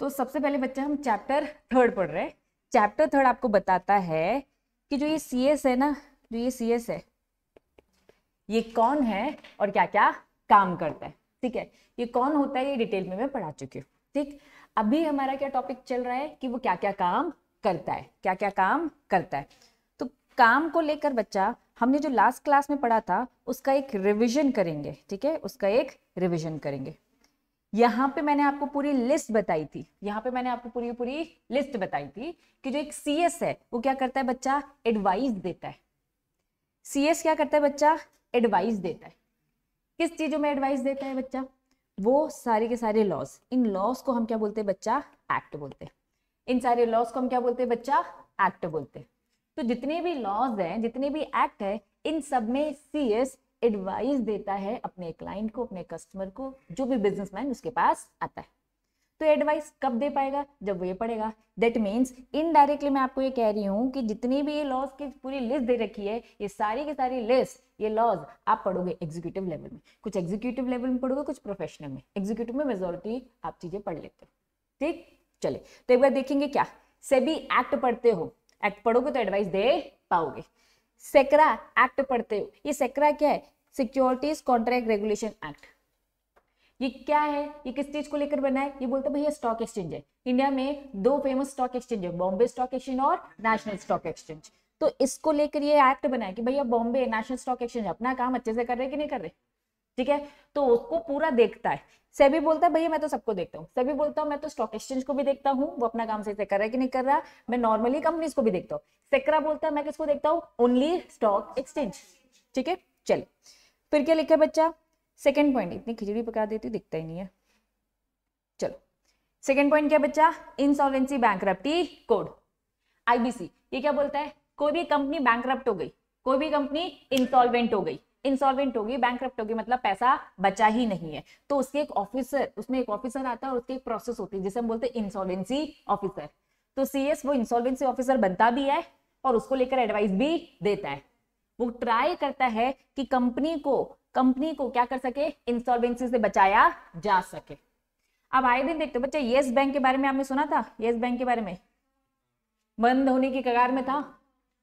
तो सबसे पहले बच्चे हम चैप्टर थर्ड पढ़ रहे हैं चैप्टर थर्ड आपको बताता है कि जो ये सी है ना जो ये सी है ये कौन है और क्या क्या काम करता है ठीक है ये कौन होता है ये डिटेल में मैं पढ़ा चुकी हूँ ठीक अभी हमारा क्या टॉपिक चल रहा है कि वो क्या क्या काम करता है क्या क्या काम करता है तो काम को लेकर बच्चा हमने जो लास्ट क्लास में पढ़ा था उसका एक रिविजन करेंगे ठीक है उसका एक रिविजन करेंगे यहाँ पे मैंने आपको पूरी लिस्ट बताई थी यहाँ पे मैंने आपको पूरी पूरी लिस्ट बताई थी कि जो एक सी है वो क्या करता है बच्चा एडवाइस देता है सी क्या करता है बच्चा एडवाइस देता है किस चीज़ों में एडवाइस देता है बच्चा वो सारे के सारे लॉस इन लॉस को हम क्या बोलते हैं बच्चा एक्ट बोलते हैं इन सारे लॉस को हम क्या बोलते हैं बच्चा एक्ट बोलते हैं तो जितने भी लॉज हैं जितने भी एक्ट है इन सब में सी एस एडवाइस देता है अपने क्लाइंट को अपने कस्टमर को जो भी बिजनेसमैन उसके पास आता है तो एडवाइस कब दे पाएगा जब वो ये पढ़ेगा दैट मीन्स इनडायरेक्टली मैं आपको ये कह रही हूँ कि जितनी भी ये लॉज की पूरी लिस्ट दे रखी है ये सारी की सारी लिस्ट ये लॉज आप पढ़ोगे एग्जीक्यूटिव लेवल में कुछ एग्जीक्यूटिव लेवल में पढ़ोगे कुछ प्रोफेशनल में एग्जीक्यूटिव में मेजोरिटी आप चीज़ें पढ़ लेते हो ठीक चले तो एक बार देखेंगे क्या सेबी एक्ट पढ़ते हो एक्ट पढ़ोगे तो एडवाइस दे पाओगे सेक्रा एक्ट पढ़ते हो ये सेक्रा क्या है सिक्योरिटीज कॉन्ट्रैक्ट रेगुलेशन एक्ट ये क्या है ये किस चीज को लेकर बना है ये बोलते भैया स्टॉक एक्सचेंज है इंडिया में दो फेमस स्टॉक एक्सचेंज है बॉम्बे स्टॉक एक्सचेंज और नेशनल स्टॉक एक्सचेंज तो इसको लेकर ये एक्ट बनाया कि भैया बॉम्बे नेशनल स्टॉक एक्सचेंज अपना काम अच्छे से कर रहे कि नहीं कर रहे ठीक है तो उसको पूरा देखता है सभी बोलता है भैया मैं तो सबको देखता हूँ सभी बोलता हूँ मैं तो स्टॉक एक्सचेंज को भी देखता हूँ वो अपना काम सही से कर रहा है कि नहीं कर रहा मैं नॉर्मली कंपनीज को भी देखता हूँ सेक्रा बोलता है मैं किसको देखता हूँ ओनली स्टॉक एक्सचेंज ठीक है चलिए फिर क्या लिखा है बच्चा सेकेंड पॉइंट इतनी खिचड़ी पका देती दिखता ही नहीं है चलो सेकेंड पॉइंट क्या बच्चा इंसॉल्वेंसी बैंक कोड आईबीसी ये क्या बोलता है कोई भी कंपनी बैंक हो गई कोई भी कंपनी इंसॉल्वेंट हो गई इंसॉल्वेंट हो गई बैंक होगी मतलब पैसा बचा ही नहीं है तो उसके एक ऑफिसर उसमें एक ऑफिसर आता है और उसकी एक प्रोसेस होती है जिसे हम बोलते हैं इंसॉल्वेंसी ऑफिसर तो सीएस वो इंसॉल्वेंसी ऑफिसर बनता भी है और उसको लेकर एडवाइस भी देता है वो ट्राई करता है कि कंपनी को कंपनी को क्या कर सके इंसॉल्वेंसी से बचाया जा सके अब आए दिन देखते बच्चे येस बैंक के बारे में आपने सुना था येस बैंक के बारे में बंद होने की कगार में था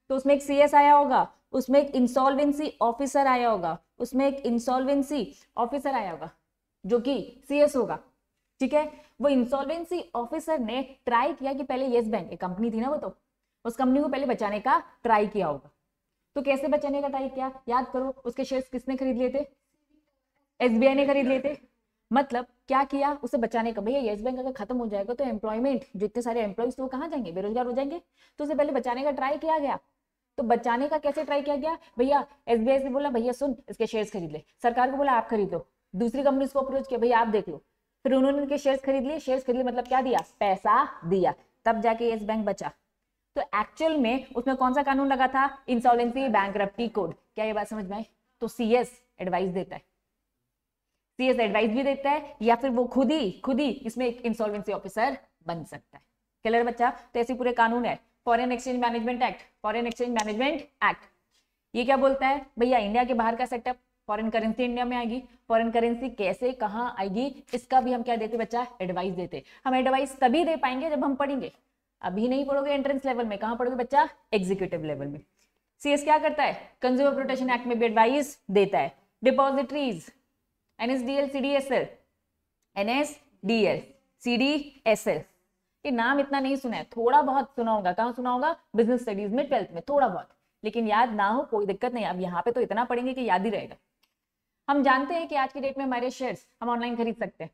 तो उसमें एक सी आया होगा उसमें एक इंसॉल्वेंसी ऑफिसर आया होगा उसमें एक इंसॉल्वेंसी ऑफिसर आया होगा जो कि सीएस होगा ठीक है वो इंसॉल्वेंसी ऑफिसर ने ट्राई किया कि पहले येस बैंक एक कंपनी थी ना वो तो उस कंपनी को पहले बचाने का ट्राई किया होगा तो कैसे बचाने का टाइप क्या याद करो उसके शेयर्स किसने खरीद लिए थे एसबीआई ने खरीद लिए थे मतलब क्या किया उसे बचाने का भैया येस बैंक अगर खत्म हो जाएगा तो एम्प्लॉयमेंट जितने सारे एम्प्लॉयज तो वो कहाँ जाएंगे बेरोजगार हो जाएंगे तो उसे पहले बचाने का ट्राई किया गया तो बचाने का कैसे ट्राई किया गया भैया एसबीआई से बोला भैया सुन इसके शेयर्स खरीद ले सरकार को बोला आप खरीद लो दूसरी कंपनी को अप्रोच किया भैया आप देख लो फिर उन्होंने इनके शेयर्स खरीद लिए शेयर्स खरीद लिए मतलब क्या दिया पैसा दिया तब जाके येस बैंक बचा तो एक्चुअल में उसमें कौन सा कानून लगा था इंसॉलेंसी बैंक कोड क्या ये बात समझ में आई तो सीएस एडवाइस देता है सीएस एडवाइस भी देता है या फिर वो खुद ही खुद ही इसमें एक इंसॉल्वेंसी ऑफिसर बन सकता है क्लियर बच्चा तो ऐसे पूरे कानून है foreign exchange management act foreign exchange management act ये क्या बोलता है भैया इंडिया के बाहर का सेटअप फॉरेन करेंसी इंडिया में आएगी फॉरेन करेंसी कैसे कहाँ आएगी इसका भी हम क्या देते बच्चा एडवाइस देते हम एडवाइस तभी दे पाएंगे जब हम पढ़ेंगे अभी नहीं पढ़ोगे एंट्रेंस लेवल में कहाँ पढ़ोगे बच्चा एग्जीक्यूटिव लेवल में सीएस क्या करता है कंज्यूमर प्रोटेक्शन एक्ट में भी एडवाइस देता है depositories NSDL CDSL NSDL CDSL ये नाम इतना नहीं सुना है थोड़ा बहुत सुना होगा कहाँ सुना होगा बिजनेस स्टडीज में ट्वेल्थ में थोड़ा बहुत लेकिन याद ना हो कोई दिक्कत नहीं अब यहाँ पे तो इतना पढ़ेंगे कि याद ही रहेगा हम जानते हैं कि आज की डेट में हमारे शेयर्स हम ऑनलाइन खरीद सकते हैं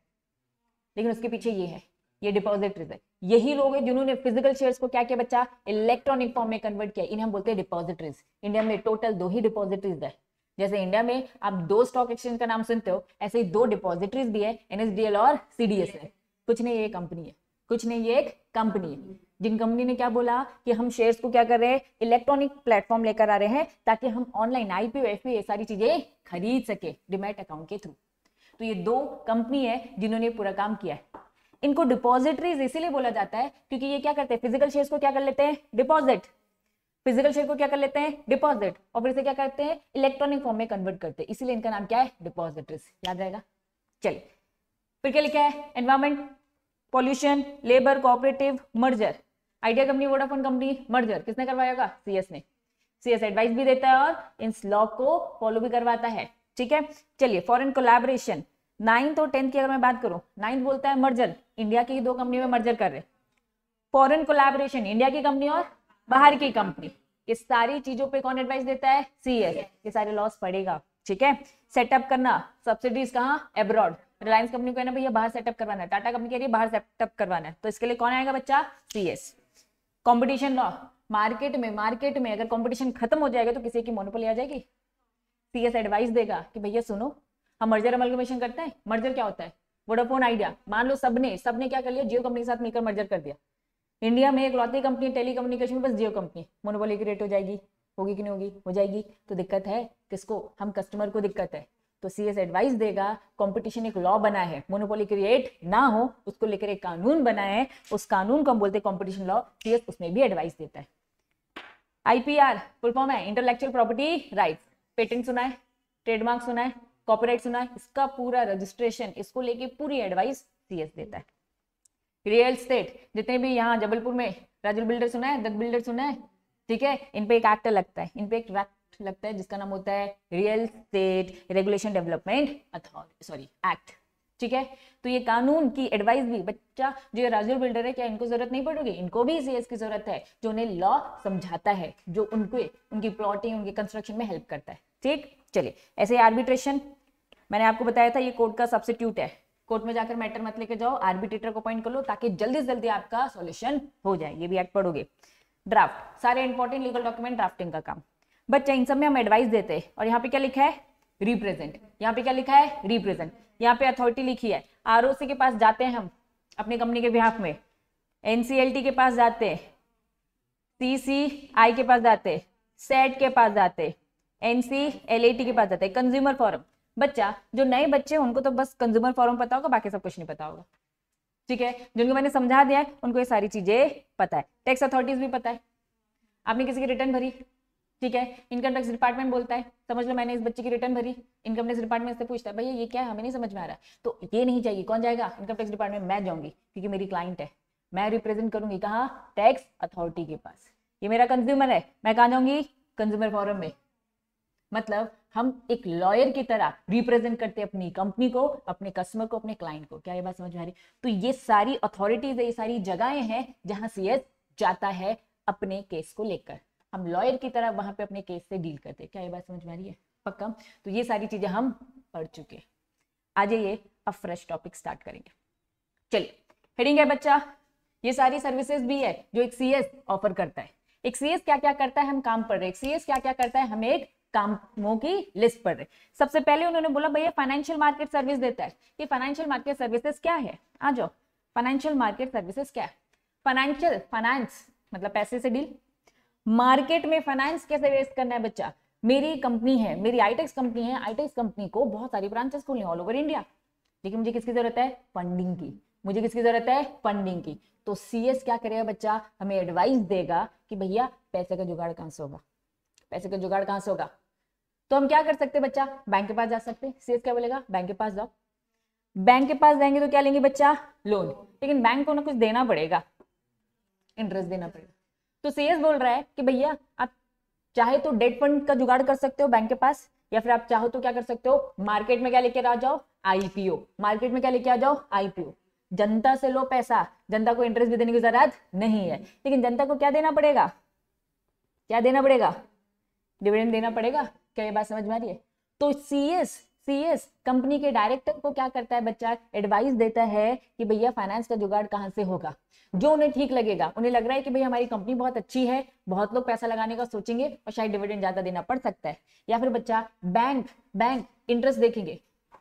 लेकिन उसके पीछे ये है ये डिपॉजिटरीज है यही लोग हैं जिन्होंने फिजिकल शेयर्स को क्या किया बच्चा इलेक्ट्रॉनिक फॉर्म में कन्वर्ट किया इन्हें हम बोलते हैं डिपॉजिटरीज इंडिया में टोटल दो ही डिपॉजिटरीज है जैसे इंडिया में आप दो स्टॉक एक्सचेंज का नाम सुनते हो ऐसे ही दो डिपॉजिटरीज भी है एनएसडीएल और सीडीएस है कुछ नहीं ये कंपनी है कुछ नहीं ये एक कंपनी है जिन कंपनी ने क्या बोला कि हम शेयर्स को क्या कर रहे हैं इलेक्ट्रॉनिक प्लेटफॉर्म लेकर आ रहे हैं ताकि हम ऑनलाइन आईपीओ एफ ये सारी चीजें खरीद सके डिमेट अकाउंट के थ्रू तो ये दो कंपनी है जिन्होंने पूरा काम किया है इनको डिपोजिटरीज इसीलिए बोला जाता है क्योंकि ये क्या करते हैं फिजिकल शेयर को क्या कर लेते हैं डिपोजिट फिजिकल शेयर को क्या कर लेते हैं डिपॉजिट और फिर से क्या करते हैं इलेक्ट्रॉनिक फॉर्म में कन्वर्ट करते हैं इसीलिए इनका नाम क्या है डिपॉजिटरीज याद रहेगा चलिए फिर क्या लिखा है environment pollution labour cooperative merger Idea company Vodafone company merger किसने करवाया होगा सीएस ने सीएस एडवाइस भी देता है और इन लॉ को फॉलो भी करवाता है ठीक है चलिए फॉरेन कोलैबोरेशन नाइन्थ और टेंथ की अगर मैं बात करूँ नाइन्थ बोलता है मर्जर इंडिया की दो कंपनी में मर्जर कर रहे फॉरन कोलाबोरेशन इंडिया की कंपनी और बाहर की कंपनी ये सारी चीजों पे कौन एडवाइस देता है सी एस ये सारे लॉस पड़ेगा ठीक है सेटअप करना सब्सिडीज कहाँ एब्रॉड रिलायंस कंपनी को है ना भैया बाहर सेटअप करवाना है टाटा कंपनी कह रही है बाहर सेटअप करवाना है तो इसके लिए कौन आएगा बच्चा C S competition law market में मार्केट में अगर कॉम्पिटिशन खत्म हो जाएगा तो किसी की मोनोपोली आ जाएगी सी एस एडवाइस देगा कि भैया सुनो हम मर्जर अमलगमेशन करते हैं मर्जर क्या होता है वोडाफोन आइडिया मान लो सबने सबने क्या कर लिया जियो कंपनी के साथ मिलकर मर्जर कर दिया इंडिया में एक लौती कंपनी टेली कम्युनिकेशन बस जियो कंपनी मोनोबोली की रेट हो जाएगी होगी कि नहीं होगी हो जाएगी तो दिक्कत है किसको हम कस्टमर को दिक्कत है तो सी एस एडवाइस देगा कंपटीशन एक लॉ बना है मोनोपोली क्रिएट ना हो उसको लेकर एक कानून बना है उस कानून को हम बोलते हैं कॉम्पिटिशन लॉ सी एस उसमें भी एडवाइस देता है आईपीआर फुल फॉर्म है इंटेलेक्चुअल प्रॉपर्टी राइट पेटेंट सुना है ट्रेडमार्क सुना है कॉपीराइट सुना इसका पूरा रजिस्ट्रेशन इसको लेके पूरी एडवाइस सीएस देता है रियल स्टेट जितने भी यहाँ जबलपुर में राजुल बिल्डर सुना है दत्त बिल्डर सुना है ठीक है इनपे एक एक्ट लगता है इनपे एक एक्ट लगता है जिसका नाम होता है real estate regulation development authority sorry act ठीक है तो ये कानून की एडवाइस भी बच्चा जो राजुल बिल्डर है क्या इनको जरूरत नहीं पड़ेगी इनको भी सीएस की जरूरत है जो उन्हें लॉ समझाता है जो उनके उनकी प्लॉटिंग उनके कंस्ट्रक्शन में हेल्प करता है ठीक चलिए ऐसे आर्बिट्रेशन मैंने आपको बताया था ये कोर्ट का सब्सिट्यूट है कोर्ट में जाकर मैटर मत लेके जाओ आर्बिट्रेटर को अपॉइंट कर लो ताकि जल्दी से जल्दी आपका सोल्यूशन हो जाए ये भी एक्ट पढ़ोगे ड्राफ्ट सारे इंपॉर्टेंट लीगल डॉक्यूमेंट ड्राफ्टिंग का काम बच्चा इन सब में हम एडवाइस देते हैं और यहाँ पे क्या लिखा है रिप्रेजेंट यहाँ पे क्या लिखा है रिप्रेजेंट यहाँ पे अथॉरिटी लिखी है आर के पास जाते हैं हम अपनी कंपनी के बिहाफ में एनसीएलटी के पास जाते हैं सीसीआई के पास जाते सेट के पास जाते एनसी एल के पास जाता है कंज्यूमर फॉरम बच्चा जो नए बच्चे उनको तो बस कंज्यूमर फॉरम पता होगा बाकी सब कुछ नहीं पता होगा ठीक है जिनको मैंने समझा दिया है उनको ये सारी चीजें पता है टैक्स अथॉरिटीज भी पता है आपने किसी की रिटर्न भरी ठीक है इनकम टैक्स डिपार्टमेंट बोलता है समझ लो मैंने इस बच्चे की रिटर्न भरी इनकम टैक्स डिपार्टमेंट से पूछता है भैया ये क्या है हमें नहीं समझ में आ रहा तो ये नहीं चाहिए कौन जाएगा इनकम टैक्स डिपार्टमेंट मैं जाऊंगी क्योंकि मेरी क्लाइंट है मैं रिप्रेजेंट करूंगी कहा टैक्स अथॉरिटी के पास ये मेरा कंज्यूमर है मैं कहा जाऊंगी कंज्यूमर फॉरम में मतलब हम एक लॉयर की तरह रिप्रेजेंट करते हैं अपनी कंपनी को अपने कस्टमर को अपने क्लाइंट को क्या ये बात समझ में आ रही तो ये सारी अथॉरिटीज है ये सारी जगहें हैं जहां सीएस जाता है अपने केस को लेकर हम लॉयर की तरह वहां पे अपने केस से डील करते हैं क्या ये बात समझ में आ रही है पक्का तो ये सारी चीजें हम पढ़ चुके हैं आज ये अब फ्रेश टॉपिक स्टार्ट करेंगे चलिए हेडिंग है बच्चा ये सारी सर्विसेज भी है जो एक सीएस ऑफर करता है एक सीएस क्या क्या करता है हम काम पढ़ रहे हैं सीएस क्या क्या करता है हम एक कामों की लिस्ट पढ़ रहे सबसे पहले उन्होंने बोला भैया फाइनेंशियल मार्केट सर्विस देता है कि फाइनेंशियल मार्केट सर्विसेज क्या है आ जाओ फाइनेंशियल मार्केट सर्विसेज क्या है फाइनेंशियल फाइनेंस मतलब पैसे से डील मार्केट में फाइनेंस कैसे वेस्ट करना है बच्चा मेरी कंपनी है मेरी आईटेक्स कंपनी e है आईटेक्स कंपनी e को बहुत सारी ब्रांचेस खोलनी ऑल ओवर इंडिया लेकिन मुझे किसकी जरूरत है फंडिंग की मुझे किसकी जरूरत है फंडिंग की तो सीएस क्या करेगा बच्चा हमें एडवाइस देगा कि भैया पैसे का जुगाड़ कहां से होगा पैसे का जुगाड़ कहां से होगा तो हम क्या कर सकते हैं बच्चा बैंक के पास जा सकते हैं सेठ क्या बोलेगा बैंक के पास जाओ बैंक के पास जाएंगे तो क्या लेंगे बच्चा लोन लेकिन बैंक को ना कुछ देना पड़ेगा इंटरेस्ट देना पड़ेगा तो सीएस बोल रहा है कि भैया आप चाहे तो डेट फंड का जुगाड़ कर सकते हो बैंक के पास या फिर आप चाहो तो क्या कर सकते हो मार्केट में क्या लेकर आ जाओ आईपीओ मार्केट में क्या लेके आ जाओ आईपीओ जनता से लो पैसा जनता को इंटरेस्ट भी देने की जरूरत नहीं है लेकिन जनता को क्या देना पड़ेगा क्या देना पड़ेगा डिविडेंड देना पड़ेगा क्या ये बात समझ में आ रही है तो सी एस एस कंपनी के डायरेक्टर को क्या करता है बच्चा एडवाइस देता है कि भैया फाइनेंस का जुगाड़ कहाँ से होगा जो उन्हें ठीक लगेगा उन्हें लग रहा है कि भैया हमारी कंपनी बहुत अच्छी है बहुत लोग पैसा लगाने का सोचेंगे और शायद डिविडेंड ज्यादा देना पड़ सकता है या फिर बच्चा बैंक बैंक इंटरेस्ट देखेंगे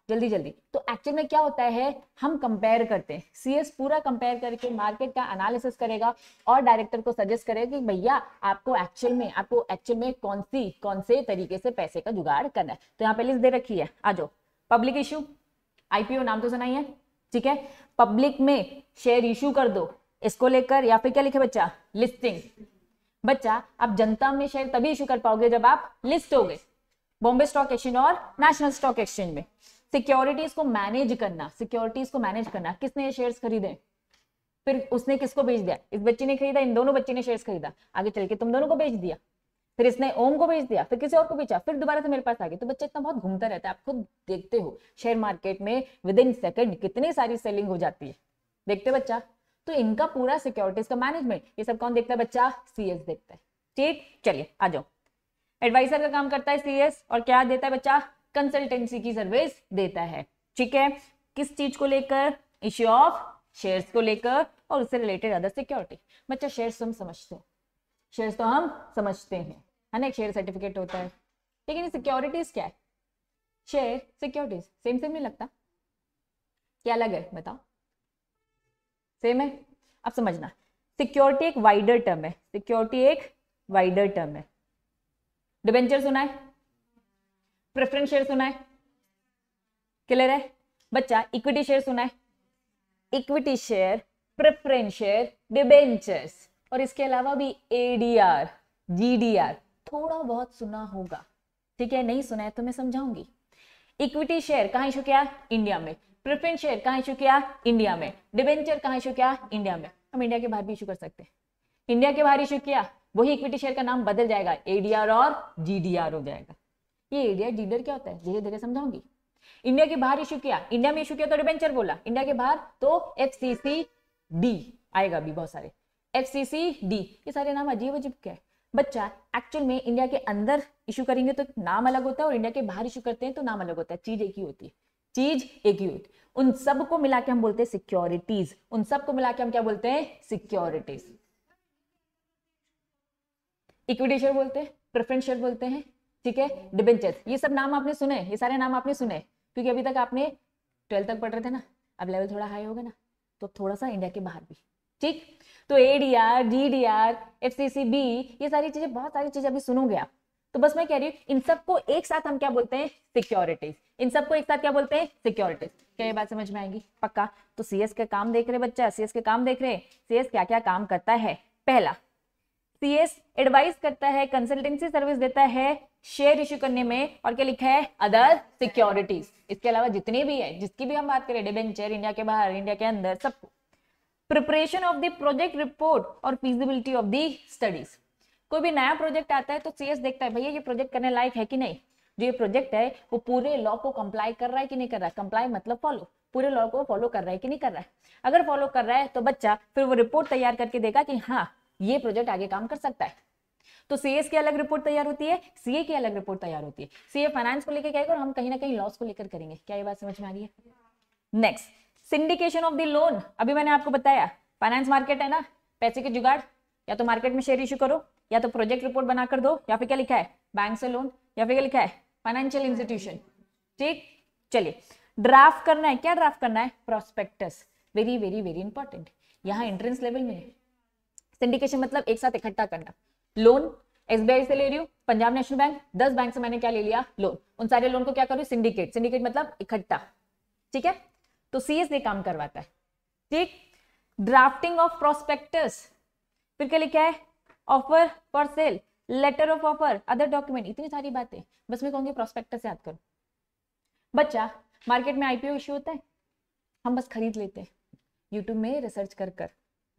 जल्दी जल्दी तो एक्चुअल में क्या होता है हम कंपेयर करते हैं सीएस पूरा कंपेयर करके मार्केट का एनालिसिस करेगा और डायरेक्टर को सजेस्ट करेगा कि भैया आपको एक्चुअल में आपको एक्चुअल में कौन सी कौन से तरीके से पैसे का जुगाड़ करना है तो यहाँ पे लिस्ट दे रखी है आ जाओ पब्लिक इशू आईपीओ नाम तो सुना है ठीक है पब्लिक में शेयर इशू कर दो इसको लेकर या फिर क्या लिखे बच्चा लिस्टिंग बच्चा आप जनता में शेयर तभी इशू कर पाओगे जब आप लिस्ट हो गए बॉम्बे स्टॉक एक्सचेंज और नेशनल स्टॉक एक्सचेंज में सिक्योरिटीज को मैनेज करना सिक्योरिटीज को मैनेज करना किसने ये शेयर्स खरीदे फिर उसने किसको बेच दिया इस बच्चे ने खरीदा इन दोनों बच्चे ने शेयर्स खरीदा आगे चल के तुम दोनों को बेच दिया फिर इसने ओम को बेच दिया फिर किसी और को बेचा फिर दोबारा से मेरे पास आ गया तो बच्चा इतना बहुत घूमता रहता है आप खुद देखते हो शेयर मार्केट में विद इन सेकेंड कितनी सारी सेलिंग हो जाती है देखते बच्चा तो इनका पूरा सिक्योरिटीज का मैनेजमेंट ये सब कौन देखता है बच्चा सीएस देखता है ठीक चलिए आ जाओ एडवाइजर का काम करता है सीएस और क्या देता है बच्चा कंसल्टेंसी की सर्विस देता है ठीक है किस चीज को लेकर इश्यू ऑफ शेयर्स को लेकर और उससे रिलेटेड अदर सिक्योरिटी बच्चा शेयर्स तो हम समझते हैं शेयर्स तो हम समझते हैं है ना एक शेयर सर्टिफिकेट होता है लेकिन सिक्योरिटीज क्या है शेयर सिक्योरिटीज सेम सेम नहीं लगता क्या अलग है बताओ सेम है अब समझना सिक्योरिटी एक वाइडर टर्म है सिक्योरिटी एक वाइडर टर्म है डिबेंचर सुना है प्रेफरेंस शेयर सुना है क्लियर है बच्चा इक्विटी शेयर सुना है equity share preference share debentures और इसके अलावा भी एडीआर जीडीआर थोड़ा बहुत सुना होगा ठीक है नहीं सुना है तो मैं समझाऊंगी इक्विटी शेयर कहा इशू किया इंडिया में प्रेफरेंस शेयर कहा इशू किया इंडिया में डिबेंचर कहा इशू किया इंडिया में हम इंडिया के बाहर भी इशू कर सकते हैं इंडिया के बाहर इशू किया वही इक्विटी शेयर का नाम बदल जाएगा एडीआर और जीडीआर हो जाएगा ये एरिया डीलर क्या होता है धीरे धीरे समझाऊंगी इंडिया के बाहर इशू किया इंडिया में इशू किया तो डिबेंचर बोला इंडिया के बाहर तो एफ सी सी डी आएगा भी बहुत सारे एफ सी सी डी ये सारे नाम अजीब अजीब क्या है बच्चा एक्चुअल में इंडिया के अंदर इशू करेंगे तो नाम अलग होता है और इंडिया के बाहर इशू करते हैं तो नाम अलग होता है चीज एक ही होती है चीज एक ही होती है उन सब को मिला के हम बोलते हैं सिक्योरिटीज उन सब को मिला के हम क्या बोलते हैं सिक्योरिटीज इक्विटी शेयर बोलते हैं प्रेफरेंस शेयर बोलते हैं ठीक है डिबेंचर ये सब नाम आपने सुने ये सारे नाम आपने सुने क्योंकि अभी तक आपने ट्वेल्थ तक पढ़ रहे थे ना अब लेवल थोड़ा हाई होगा ना तो थोड़ा सा इंडिया के बाहर भी ठीक तो A D R D D R F C C B ये सारी चीजें बहुत सारी चीजें अभी सुनोगे आप तो बस मैं कह रही हूँ इन सबको एक साथ हम क्या बोलते हैं सिक्योरिटीज इन सबको एक साथ क्या बोलते हैं सिक्योरिटीज क्या ये बात समझ में आएगी पक्का तो सीएस का काम देख रहे बच्चा सीएस के काम देख रहे सीएस क्या क्या काम करता है पहला सीएस एडवाइस करता है कंसल्टेंसी सर्विस देता है शेयर इश्यू करने में और क्या लिखा है अदर सिक्योरिटीज इसके अलावा जितनी भी है जिसकी भी हम बात करें डिबेंचर इंडिया के बाहर इंडिया के अंदर सबको preparation of the project report और फिजिबिलिटी ऑफ दी स्टडीज कोई भी नया प्रोजेक्ट आता है तो सीएस देखता है भैया ये प्रोजेक्ट करने लायक है कि नहीं जो ये प्रोजेक्ट है वो पूरे लॉ को कंप्लाई कर रहा है कि नहीं कर रहा है कंप्लाई मतलब फॉलो पूरे लॉ को फॉलो कर रहा है कि नहीं कर रहा है अगर फॉलो कर रहा है तो बच्चा फिर वो रिपोर्ट तैयार करके देगा कि हाँ ये प्रोजेक्ट आगे काम कर सकता है तो सीएस की अलग रिपोर्ट तैयार होती है सीए की अलग रिपोर्ट तैयार होती है सीए फाइनेंस को लेकर क्या और हम कहीं ना कहीं लॉस को लेकर करेंगे क्या ये बात समझ में आ रही है next syndication of the loan अभी मैंने आपको बताया फाइनेंस मार्केट है ना पैसे के जुगाड़ या तो मार्केट में शेयर इशू करो या तो प्रोजेक्ट रिपोर्ट बनाकर दो या फिर क्या लिखा है बैंक से लोन या फिर क्या लिखा है फाइनेंशियल इंस्टीट्यूशन ठीक चलिए ड्राफ्ट करना है क्या ड्राफ्ट करना है prospectus very very very important यहाँ एंट्रेंस लेवल में सिंडिकेशन मतलब एक साथ इकट्ठा करना लोन एसबीआई से ले रही हूँ पंजाब नेशनल बैंक दस बैंक से मैंने क्या ले लिया लोन उन सारे लोन को क्या करूँ सिंडिकेट सिंडिकेट मतलब इकट्ठा ठीक है तो सीएस ये काम करवाता है ठीक ड्राफ्टिंग ऑफ प्रोस्पेक्टस फिर क्या लिखा है offer for sale letter of offer other document इतनी सारी बातें बस मैं कहूंगी प्रोस्पेक्टस याद करो बच्चा मार्केट में आईपीओ इश्यू होता है हम बस खरीद लेते हैं यूट्यूब में रिसर्च कर कर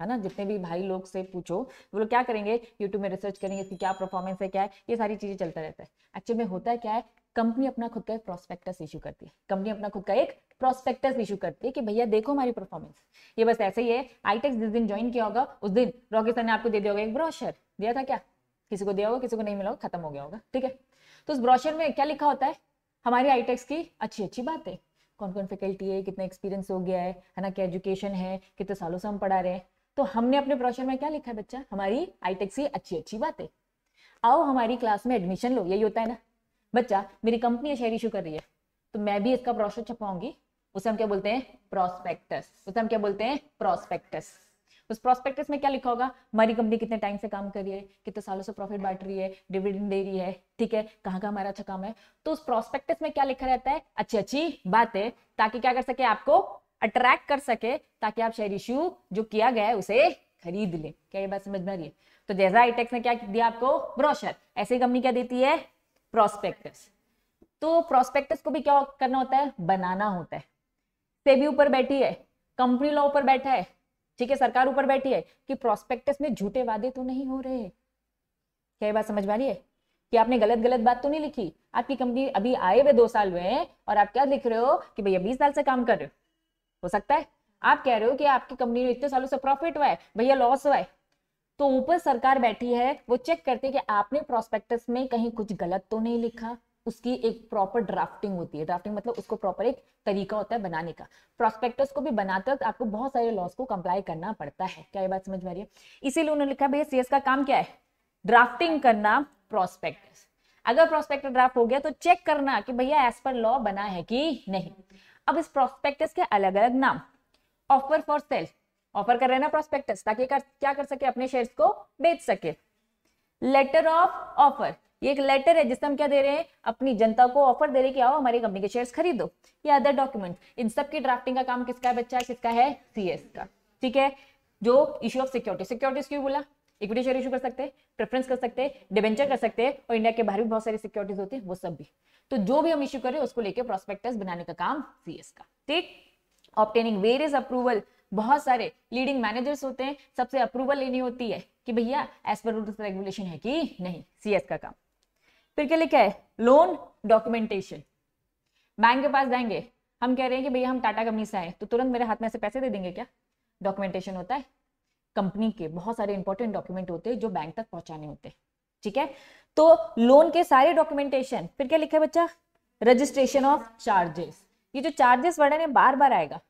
है ना जितने भी भाई लोग से पूछो वो लोग क्या करेंगे यूट्यूब में रिसर्च करेंगे इसकी क्या परफॉर्मेंस है क्या है ये सारी चीज़ें चलता रहता है एक्चुअल में होता है क्या है कंपनी अपना खुद का एक प्रोस्पेक्टस इशू करती है कंपनी अपना खुद का एक प्रोस्पेक्टस इशू करती है कि भैया देखो हमारी परफॉर्मेंस ये बस ऐसे ही है आईटेक्स e जिस दिन ज्वाइन किया होगा उस दिन रॉकेश सर ने आपको दे दिया होगा एक ब्रोशर दिया था क्या किसी को दिया होगा किसी को नहीं मिला होगा खत्म हो गया होगा ठीक है तो उस ब्रोशर में क्या लिखा होता है हमारी आईटेक्स e की अच्छी अच्छी बातें कौन कौन फैकल्टी है कितना एक्सपीरियंस हो गया है है ना क्या एजुकेशन है कितने सालों से हम पढ़ा रहे हैं तो हमने अपने ब्रोशर में क्या लिखा है बच्चा हमारी आईटेक e से अच्छी अच्छी बातें आओ हमारी क्लास में एडमिशन लो यही होता है ना बच्चा मेरी कंपनी शेयर इशू कर रही है तो मैं भी इसका ब्रोशर छपाऊंगी उसे हम क्या बोलते हैं प्रोस्पेक्टस उसे हम क्या बोलते हैं प्रोस्पेक्टस उस प्रोस्पेक्टस में क्या लिखा होगा हमारी कंपनी कितने टाइम से काम कर रही है कितने सालों से प्रॉफिट बांट रही है डिविडेंड दे रही है ठीक है कहाँ का हमारा अच्छा काम है तो उस प्रोस्पेक्टस में क्या लिखा रहता है अच्छी अच्छी बातें ताकि क्या कर सके आपको अट्रैक्ट कर सके ताकि आप शेयर इश्यू जो किया गया है उसे खरीद ले क्या ये बात समझ में आ रही है तो जैसा आईटेक्स e ने क्या दिया आपको ब्रोशर ऐसी कंपनी क्या देती है प्रोस्पेक्टस तो प्रोस्पेक्टस को भी क्या करना होता है बनाना होता है सेबी ऊपर बैठी है कंपनी लॉ ऊपर बैठा है ठीक है सरकार ऊपर बैठी है कि प्रोस्पेक्टस में झूठे वादे तो नहीं हो रहे क्या ये बात समझ में आ रही है कि आपने गलत गलत बात तो नहीं लिखी आपकी कंपनी अभी आए हुए दो साल हुए हैं और आप क्या लिख रहे हो कि भैया बीस साल से काम कर रहे हो हो सकता है आप कह रहे हो कि आपकी कंपनी में इतने सालों से प्रॉफिट हुआ है भैया लॉस हुआ है तो ऊपर सरकार बैठी है वो चेक करती है कि आपने प्रोस्पेक्टस में कहीं कुछ गलत तो नहीं लिखा उसकी एक प्रॉपर ड्राफ्टिंग होती है ड्राफ्टिंग मतलब उसको प्रॉपर एक तरीका होता है बनाने का प्रोस्पेक्टस को भी बनाते वक्त आपको बहुत सारे लॉस को कंप्लाई करना पड़ता है क्या ये बात समझ में आ रही है इसीलिए उन्होंने लिखा भैया सीएस का काम क्या है ड्राफ्टिंग करना प्रोस्पेक्टस अगर प्रोस्पेक्ट ड्राफ्ट हो गया तो चेक करना कि भैया एज पर लॉ बना है कि नहीं अब इस प्रोस्पेक्टस के अलग अलग नाम ऑफर फॉर सेल ऑफर कर रहे हैं ना प्रोस्पेक्टस ताकि कर, क्या कर सके अपने शेयर्स को बेच सके लेटर ऑफ ऑफर ये एक लेटर है जिसमें हम क्या दे रहे हैं अपनी जनता को ऑफर दे रहे कि आओ हमारी कंपनी के शेयर्स खरीदो या अदर डॉक्यूमेंट इन सब की ड्राफ्टिंग का काम किसका है बच्चा किसका है सीएस का ठीक है जो इश्यू ऑफ सिक्योरिटी सिक्योरिटीज क्यों बोला इक्विटी शेयर इशू कर सकते हैं प्रेफरेंस कर सकते हैं डिवेंचर कर सकते हैं और इंडिया के बाहर भी बहुत सारी सिक्योरिटीज होती है वो सब भी तो जो भी हम इश्यू करें उसको लेके प्रोस्पेक्टस बनाने का काम सीएस का ठीक ऑप्टेनिंग वेरियस अप्रूवल बहुत सारे लीडिंग मैनेजर्स होते हैं सबसे अप्रूवल लेनी होती है कि भैया एज पर रूल्स रेगुलेशन है कि नहीं सीएस का काम फिर क्या लिखा है लोन डॉक्यूमेंटेशन बैंक के पास जाएंगे हम कह रहे हैं कि भैया हम टाटा कंपनी से आए तो तुरंत मेरे हाथ में ऐसे पैसे दे देंगे क्या डॉक्यूमेंटेशन होता है कंपनी के बहुत सारे इंपॉर्टेंट डॉक्यूमेंट होते हैं जो बैंक तक पहुंचाने होते हैं ठीक है तो लोन के सारे डॉक्यूमेंटेशन फिर क्या लिखा है बच्चा रजिस्ट्रेशन ऑफ चार्जेस ये जो चार्जेस वर्डन है बार बार आएगा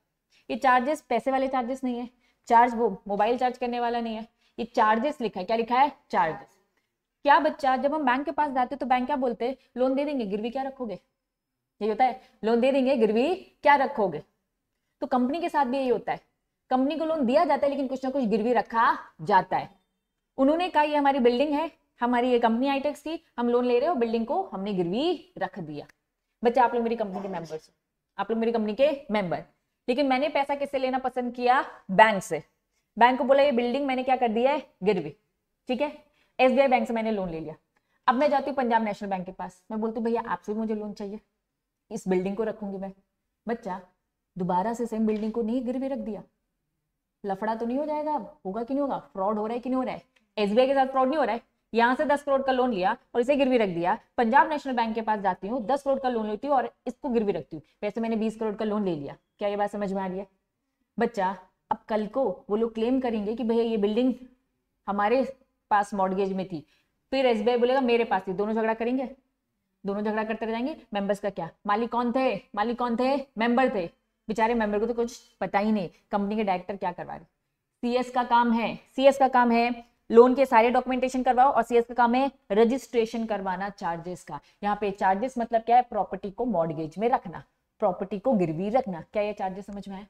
ये चार्जेस पैसे वाले चार्जेस नहीं है चार्ज वो मोबाइल चार्ज करने वाला नहीं है ये चार्जेस लिखा है क्या लिखा है चार्जेस क्या बच्चा जब हम बैंक के पास जाते तो बैंक क्या बोलते हैं लोन दे देंगे गिरवी क्या रखोगे यही होता है लोन दे देंगे गिरवी क्या रखोगे तो कंपनी के साथ भी यही होता है कंपनी को लोन दिया जाता है लेकिन कुछ ना कुछ गिरवी रखा जाता है उन्होंने कहा ये हमारी बिल्डिंग है हमारी ये कंपनी आईटेक्स e थी हम लोन ले रहे हो बिल्डिंग को हमने गिरवी रख दिया बच्चे आप लोग मेरी कंपनी के मेंबर्स आप लोग मेरी कंपनी के मेंबर लेकिन मैंने पैसा किससे लेना पसंद किया बैंक से बैंक को बोला ये बिल्डिंग मैंने क्या कर दिया है गिरवी ठीक है एस बैंक से मैंने लोन ले लिया अब मैं जाती हूँ पंजाब नेशनल बैंक के पास मैं बोलती हूँ भैया आपसे मुझे लोन चाहिए इस बिल्डिंग को रखूंगी मैं बच्चा दोबारा से सेम बिल्डिंग को नहीं गिरवी रख दिया लफड़ा तो नहीं हो जाएगा अब होगा कि नहीं होगा फ्रॉड हो रहा है कि नहीं हो रहा है एसबीआई के साथ फ्रॉड नहीं हो रहा है यहाँ से दस करोड़ का लोन लिया और इसे गिरवी रख दिया पंजाब नेशनल बैंक के पास जाती हूँ दस करोड़ का लोन लेती हूँ और इसको गिरवी रखती हूँ वैसे मैंने बीस करोड़ का लोन ले लिया क्या ये बात समझ में आ रही है बच्चा अब कल को वो लोग क्लेम करेंगे कि भैया ये बिल्डिंग हमारे पास मॉडगेज में थी फिर एस बोलेगा मेरे पास थी दोनों झगड़ा करेंगे दोनों झगड़ा करते रह जाएंगे मेंबर्स का क्या मालिक कौन थे मालिक कौन थे मेंबर थे बेचारे मेंबर को तो कुछ पता ही नहीं कंपनी के डायरेक्टर क्या करवा रहे सीएस का काम है सीएस का काम है लोन के सारे डॉक्यूमेंटेशन करवाओ और सीएस का काम है रजिस्ट्रेशन करवाना चार्जेस का यहाँ पे चार्जेस मतलब क्या है प्रॉपर्टी को मॉडगेज में रखना प्रॉपर्टी को गिरवी रखना क्या ये चार्जेस समझ में आए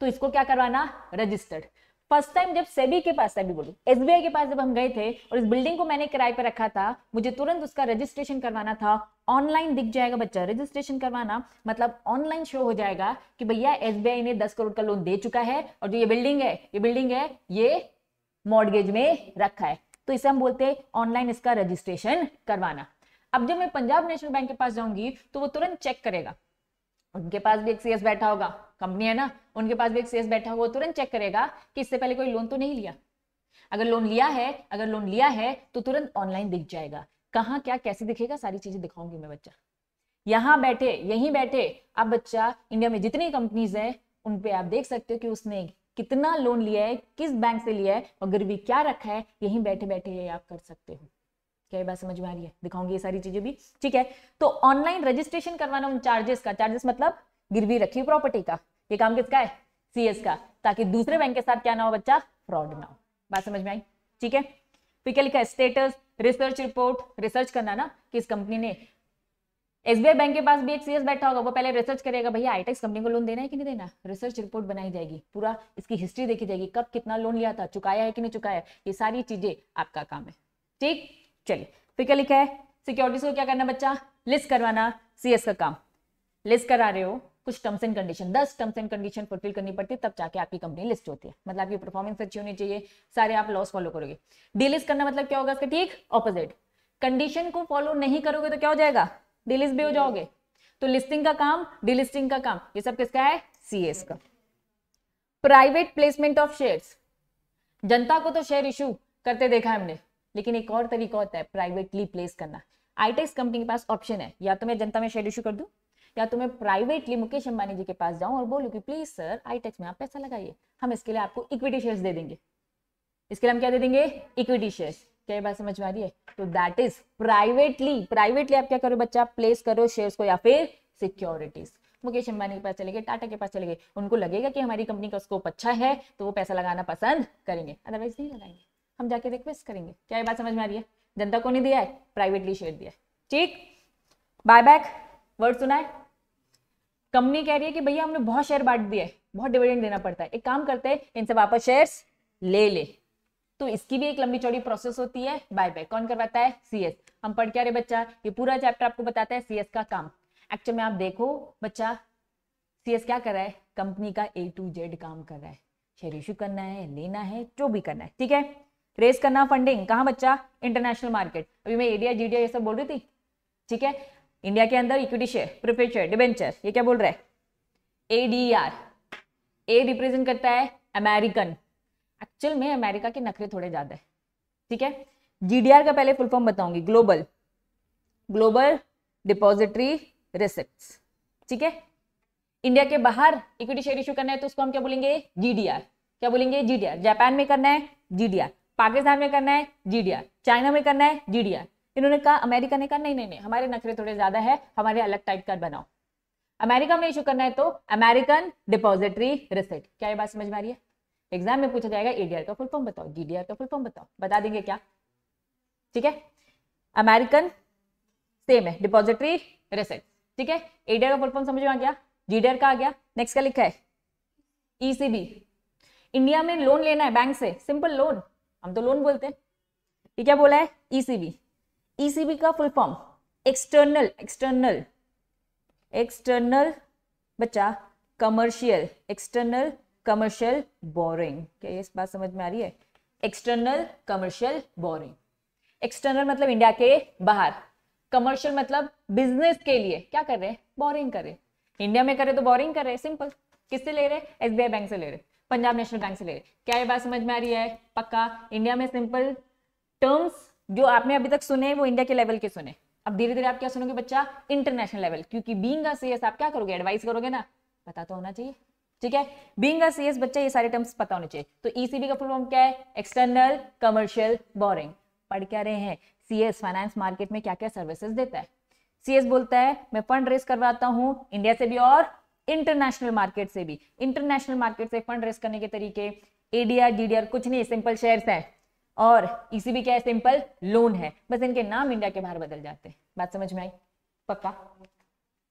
तो इसको क्या करवाना रजिस्टर्ड फर्स्ट टाइम जब सेबी के पास सेबी बोलू एसबीआई के पास जब हम गए थे और इस बिल्डिंग को मैंने किराए पर रखा था मुझे तुरंत उसका रजिस्ट्रेशन करवाना था ऑनलाइन दिख जाएगा बच्चा रजिस्ट्रेशन करवाना मतलब ऑनलाइन शो हो जाएगा कि भैया एसबीआई ने 10 करोड़ का लोन दे चुका है और जो ये बिल्डिंग है ये बिल्डिंग है ये मॉडगेज में रखा है तो इसे हम बोलते हैं ऑनलाइन इसका रजिस्ट्रेशन करवाना अब जब मैं पंजाब नेशनल बैंक के पास जाऊंगी तो वो तुरंत चेक करेगा उनके पास भी एक सीएस बैठा होगा कंपनी है ना उनके पास भी एक सीएस बैठा होगा तुरंत चेक करेगा कि इससे पहले कोई लोन तो नहीं लिया अगर लोन लिया है अगर लोन लिया है तो तुरंत ऑनलाइन दिख जाएगा कहाँ क्या कैसे दिखेगा सारी चीजें दिखाऊंगी मैं बच्चा यहाँ बैठे यहीं बैठे अब बच्चा इंडिया में जितनी कंपनीज है उन आप देख सकते हो कि उसने कितना लोन लिया है किस बैंक से लिया है और गिरवी क्या रखा है यही बैठे बैठे ये आप कर सकते हो क्या बात समझ में आ रही है दिखाऊंगी ये सारी चीजें भी ठीक है तो ऑनलाइन रजिस्ट्रेशन करवाना उन चार्जेस का चार्जेस मतलब गिरवी रखी प्रॉपर्टी का ये काम किसका है सीएस का ताकि दूसरे बैंक के साथ क्या ना हो बच्चा फ्रॉड ना हो बात समझ में आई ठीक है फिर तो क्या लिखा है स्टेटस रिसर्च रिपोर्ट रिसर्च करना ना किस कंपनी ने एसबीआई बैंक के पास भी एक सीएस बैठा होगा वो पहले रिसर्च करेगा भैया आईटेक्स कंपनी को लोन देना है कि नहीं देना रिसर्च रिपोर्ट बनाई जाएगी पूरा इसकी हिस्ट्री देखी जाएगी कब कितना लोन लिया था चुकाया है कि नहीं चुकाया ये सारी चीजें आपका काम है ठीक चलिए फिर क्या लिखा है सिक्योरिटीज को क्या करना बच्चा लिस्ट करवाना सीएस का काम लिस्ट करा रहे हो कुछ टर्म्स एंड कंडीशन दस टर्म्स एंड कंडीशन फुलफिल करनी पड़ती है तब जाके आपकी कंपनी लिस्ट होती है मतलब आपकी परफॉर्मेंस अच्छी होनी चाहिए सारे आप लॉस फॉलो करोगे डीलिस्ट करना मतलब क्या होगा इसका ठीक ऑपोजिट कंडीशन को फॉलो नहीं करोगे तो क्या हो जाएगा डिलिस्ट भी हो जाओगे तो लिस्टिंग का काम डिलिस्टिंग का काम ये सब किसका है सीएस का प्राइवेट प्लेसमेंट ऑफ शेयर्स जनता को तो शेयर इशू करते देखा है हमने लेकिन एक और तरीका होता है प्राइवेटली प्लेस करना आईटेक्स कंपनी के पास ऑप्शन है या तो मैं जनता में शेयर इशू कर दू या तो मैं प्राइवेटली मुकेश अंबानी जी के पास जाऊं और बोलू कि प्लीज सर आईटेक्स में आप पैसा लगाइए हम इसके लिए आपको इक्विटी शेयर्स दे देंगे इसके लिए हम क्या दे देंगे इक्विटी शेयर्स क्या बात समझ में आ रही है तो दैट इज प्राइवेटली प्राइवेटली आप क्या करो बच्चा प्लेस करो शेयर्स को या फिर सिक्योरिटीज मुकेश अंबानी के पास चले गए टाटा के पास चले गए उनको लगेगा कि हमारी कंपनी का स्कोप अच्छा है तो वो पैसा लगाना पसंद करेंगे अदरवाइज नहीं लगाएंगे हम जाके रिक्वेस्ट करेंगे क्या ये बात समझ में आ रही है जनता को नहीं दिया है प्राइवेटली शेयर दिया है ठीक बाय बैक वर्ड सुना है कंपनी कह रही है कि भैया हमने बहुत शेयर बांट दिया है बहुत डिविडेंड देना पड़ता है एक काम करते हैं इनसे वापस शेयर्स ले ले तो इसकी भी एक लंबी चौड़ी प्रोसेस होती है बाय बाय कौन करवाता है सीएस हम पढ़ क्या रहे बच्चा ये पूरा चैप्टर आपको बताता है सीएस का काम एक्चुअल में आप देखो बच्चा सीएस क्या कर रहा है कंपनी का ए टू जेड काम कर रहा है शेयर इश्यू करना है लेना है जो भी करना है ठीक है रेस करना फंडिंग कहा बच्चा इंटरनेशनल मार्केट अभी मैं एडिया जीडिया ये सब बोल रही थी ठीक है इंडिया के अंदर equity share preferred share debenture ये क्या बोल रहा है एडीआर ए रिप्रेजेंट करता है अमेरिकन एक्चुअल में अमेरिका के नखरे थोड़े ज़्यादा है ठीक है जीडीआर का पहले फुल फॉर्म बताऊंगी ग्लोबल ग्लोबल डिपॉजिटरी रिसिप्ट ठीक है इंडिया के बाहर इक्विटी शेयर इशू करना है तो उसको हम क्या बोलेंगे जीडीआर क्या बोलेंगे जीडीआर जापान में करना है जीडीआर पाकिस्तान में करना है जीडीआर चाइना में करना है जीडीआर इन्होंने कहा अमेरिका ने कहा नहीं नहीं नहीं हमारे नखरे थोड़े ज्यादा है हमारे अलग टाइप का बनाओ अमेरिका में इशू करना है तो अमेरिकन डिपॉजिटरी रिसिट क्या ये बात समझ में आ रही है एग्जाम में पूछा जाएगा एडीआर का फुल फॉर्म बताओ डीडीआर का फुल फॉर्म बताओ बता देंगे क्या ठीक है अमेरिकन सेम है डिपॉजिटरी रिसेट ठीक है एडीआर का फुल फॉर्म समझ में आ गया डीडीआर का आ गया नेक्स्ट का लिखा है ईसीबी e इंडिया में लोन लेना है बैंक से सिंपल लोन हम तो लोन बोलते हैं ये क्या बोला है ईसीबी e ईसीबी e का full form external external external बच्चा कमर्शियल एक्सटर्नल कमर्शियल बोरिंग क्या ये इस बात समझ में आ रही है एक्सटर्नल कमर्शियल बोरिंग एक्सटर्नल मतलब इंडिया के बाहर कमर्शियल मतलब बिजनेस के लिए क्या कर रहे हैं बोरिंग कर रहे हैं इंडिया में करे तो बोरिंग कर रहे हैं सिंपल तो किससे ले रहे हैं एसबीआई बैंक से ले रहे पंजाब नेशनल बैंक से ले रहे क्या ये बात समझ में आ रही है पक्का इंडिया में सिंपल टर्म्स जो आपने अभी तक सुने वो इंडिया के लेवल के सुने अब धीरे धीरे आप क्या सुनोगे बच्चा इंटरनेशनल लेवल क्योंकि बींग आप क्या करोगे एडवाइस करोगे ना पता तो होना चाहिए ठीक है बींग सीएस बच्चा ये सारे टर्म्स पता होने चाहिए तो ईसीबी e का फुल फॉर्म क्या है एक्सटर्नल कमर्शियल बोरिंग पढ़ क्या रहे हैं सीएस फाइनेंस मार्केट में क्या क्या सर्विसेज देता है सीएस बोलता है मैं फंड रेस करवाता हूँ इंडिया से भी और इंटरनेशनल मार्केट से भी इंटरनेशनल मार्केट से फंड रेस करने के तरीके एडीआर डीडीआर कुछ नहीं सिंपल शेयर है और ईसीबी e क्या है सिंपल लोन है बस इनके नाम इंडिया के बाहर बदल जाते हैं बात समझ में आई पक्का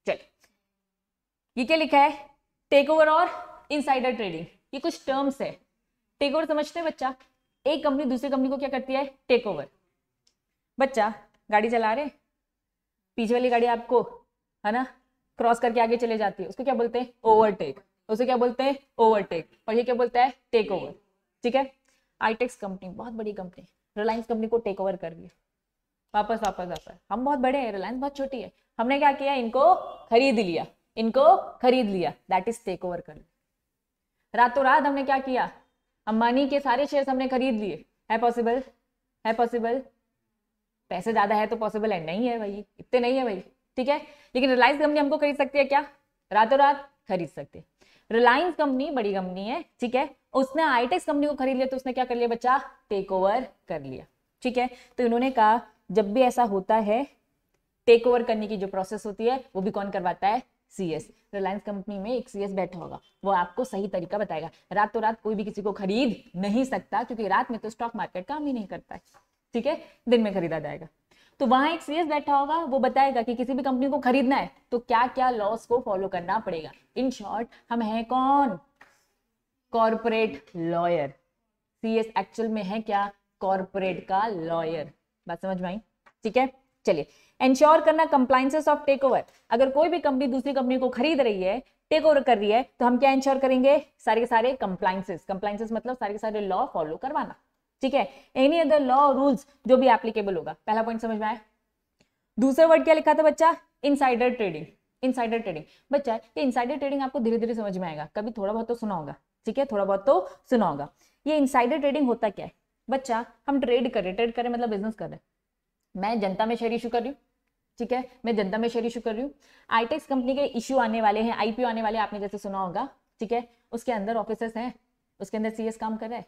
चलिए ये क्या लिखा है टेक ओवर और इनसाइडर ट्रेडिंग ये कुछ टर्म्स है टेक ओवर समझते हैं बच्चा एक कंपनी दूसरी कंपनी को क्या करती है टेक ओवर बच्चा गाड़ी चला रहे पीछे वाली गाड़ी आपको है ना क्रॉस करके आगे चले जाती है उसको क्या बोलते हैं ओवरटेक उसे क्या बोलते हैं ओवरटेक और ये क्या बोलता है टेक ओवर ठीक है आईटेक्स कंपनी e बहुत बड़ी कंपनी रिलायंस कंपनी को टेक ओवर कर लिया वापस वापस वापस हम बहुत बड़े हैं रिलायंस बहुत छोटी है हमने क्या किया इनको खरीद लिया इनको खरीद लिया दैट इज टेक ओवर कर लिया रातों रात हमने क्या किया अंबानी के सारे शेयर्स हमने खरीद लिए है पॉसिबल है पॉसिबल पैसे ज्यादा है तो पॉसिबल है नहीं है भाई इतने नहीं है भाई ठीक है लेकिन रिलायंस कंपनी हमको खरीद सकती है क्या रातों रात खरीद सकते रिलायंस कंपनी बड़ी कंपनी है ठीक है उसने आईटेक्स कंपनी e को खरीद लिया तो उसने क्या कर लिया बच्चा टेक ओवर कर लिया ठीक है तो इन्होंने कहा जब भी ऐसा होता है टेक ओवर करने की जो प्रोसेस होती है वो भी कौन करवाता है सी एस रिलायंस कंपनी में एक सी एस बैठा होगा वो आपको सही तरीका बताएगा रात तो रात कोई भी किसी को खरीद नहीं सकता क्योंकि रात में तो स्टॉक मार्केट काम ही नहीं करता है ठीक है दिन में खरीदा जाएगा तो वहां एक सीएस बैठा होगा वो बताएगा कि किसी भी कंपनी को खरीदना है तो क्या क्या लॉस को फॉलो करना पड़ेगा इन शॉर्ट हम है कौन कॉरपोरेट लॉयर सीएस एक्चुअल में है क्या कॉरपोरेट का लॉयर बात समझ में आई ठीक है चलिए इंश्योर करना कंप्लाइंसेस ऑफ टेक ओवर अगर कोई भी कंपनी दूसरी कंपनी को खरीद रही है टेक ओवर कर रही है तो हम क्या इंश्योर करेंगे सारे के सारे कंप्लाइंसेस कंप्लाइंसेस मतलब सारे के सारे लॉ फॉलो करवाना ठीक है एनी अदर लॉ रूल्स जो भी एप्लीकेबल होगा पहला पॉइंट समझ में आया दूसरा वर्ड क्या लिखा था बच्चा इनसाइडर ट्रेडिंग इनसाइडर ट्रेडिंग बच्चा ये इनसाइडर ट्रेडिंग आपको धीरे धीरे समझ में आएगा कभी थोड़ा बहुत तो सुना होगा ठीक है थोड़ा बहुत तो सुना होगा ये इनसाइडर ट्रेडिंग होता क्या है बच्चा हम ट्रेड कर रहे ट्रेड करें मतलब बिजनेस कर रहे हैं मैं जनता में शेयर इशू कर रही हूँ ठीक है मैं जनता में शेयर इशू कर रही हूँ आईटेक्स कंपनी e के इशू आने वाले हैं आईपीओ आने वाले आपने जैसे सुना होगा ठीक है उसके अंदर ऑफिसर्स हैं उसके अंदर सीएस काम कर रहा है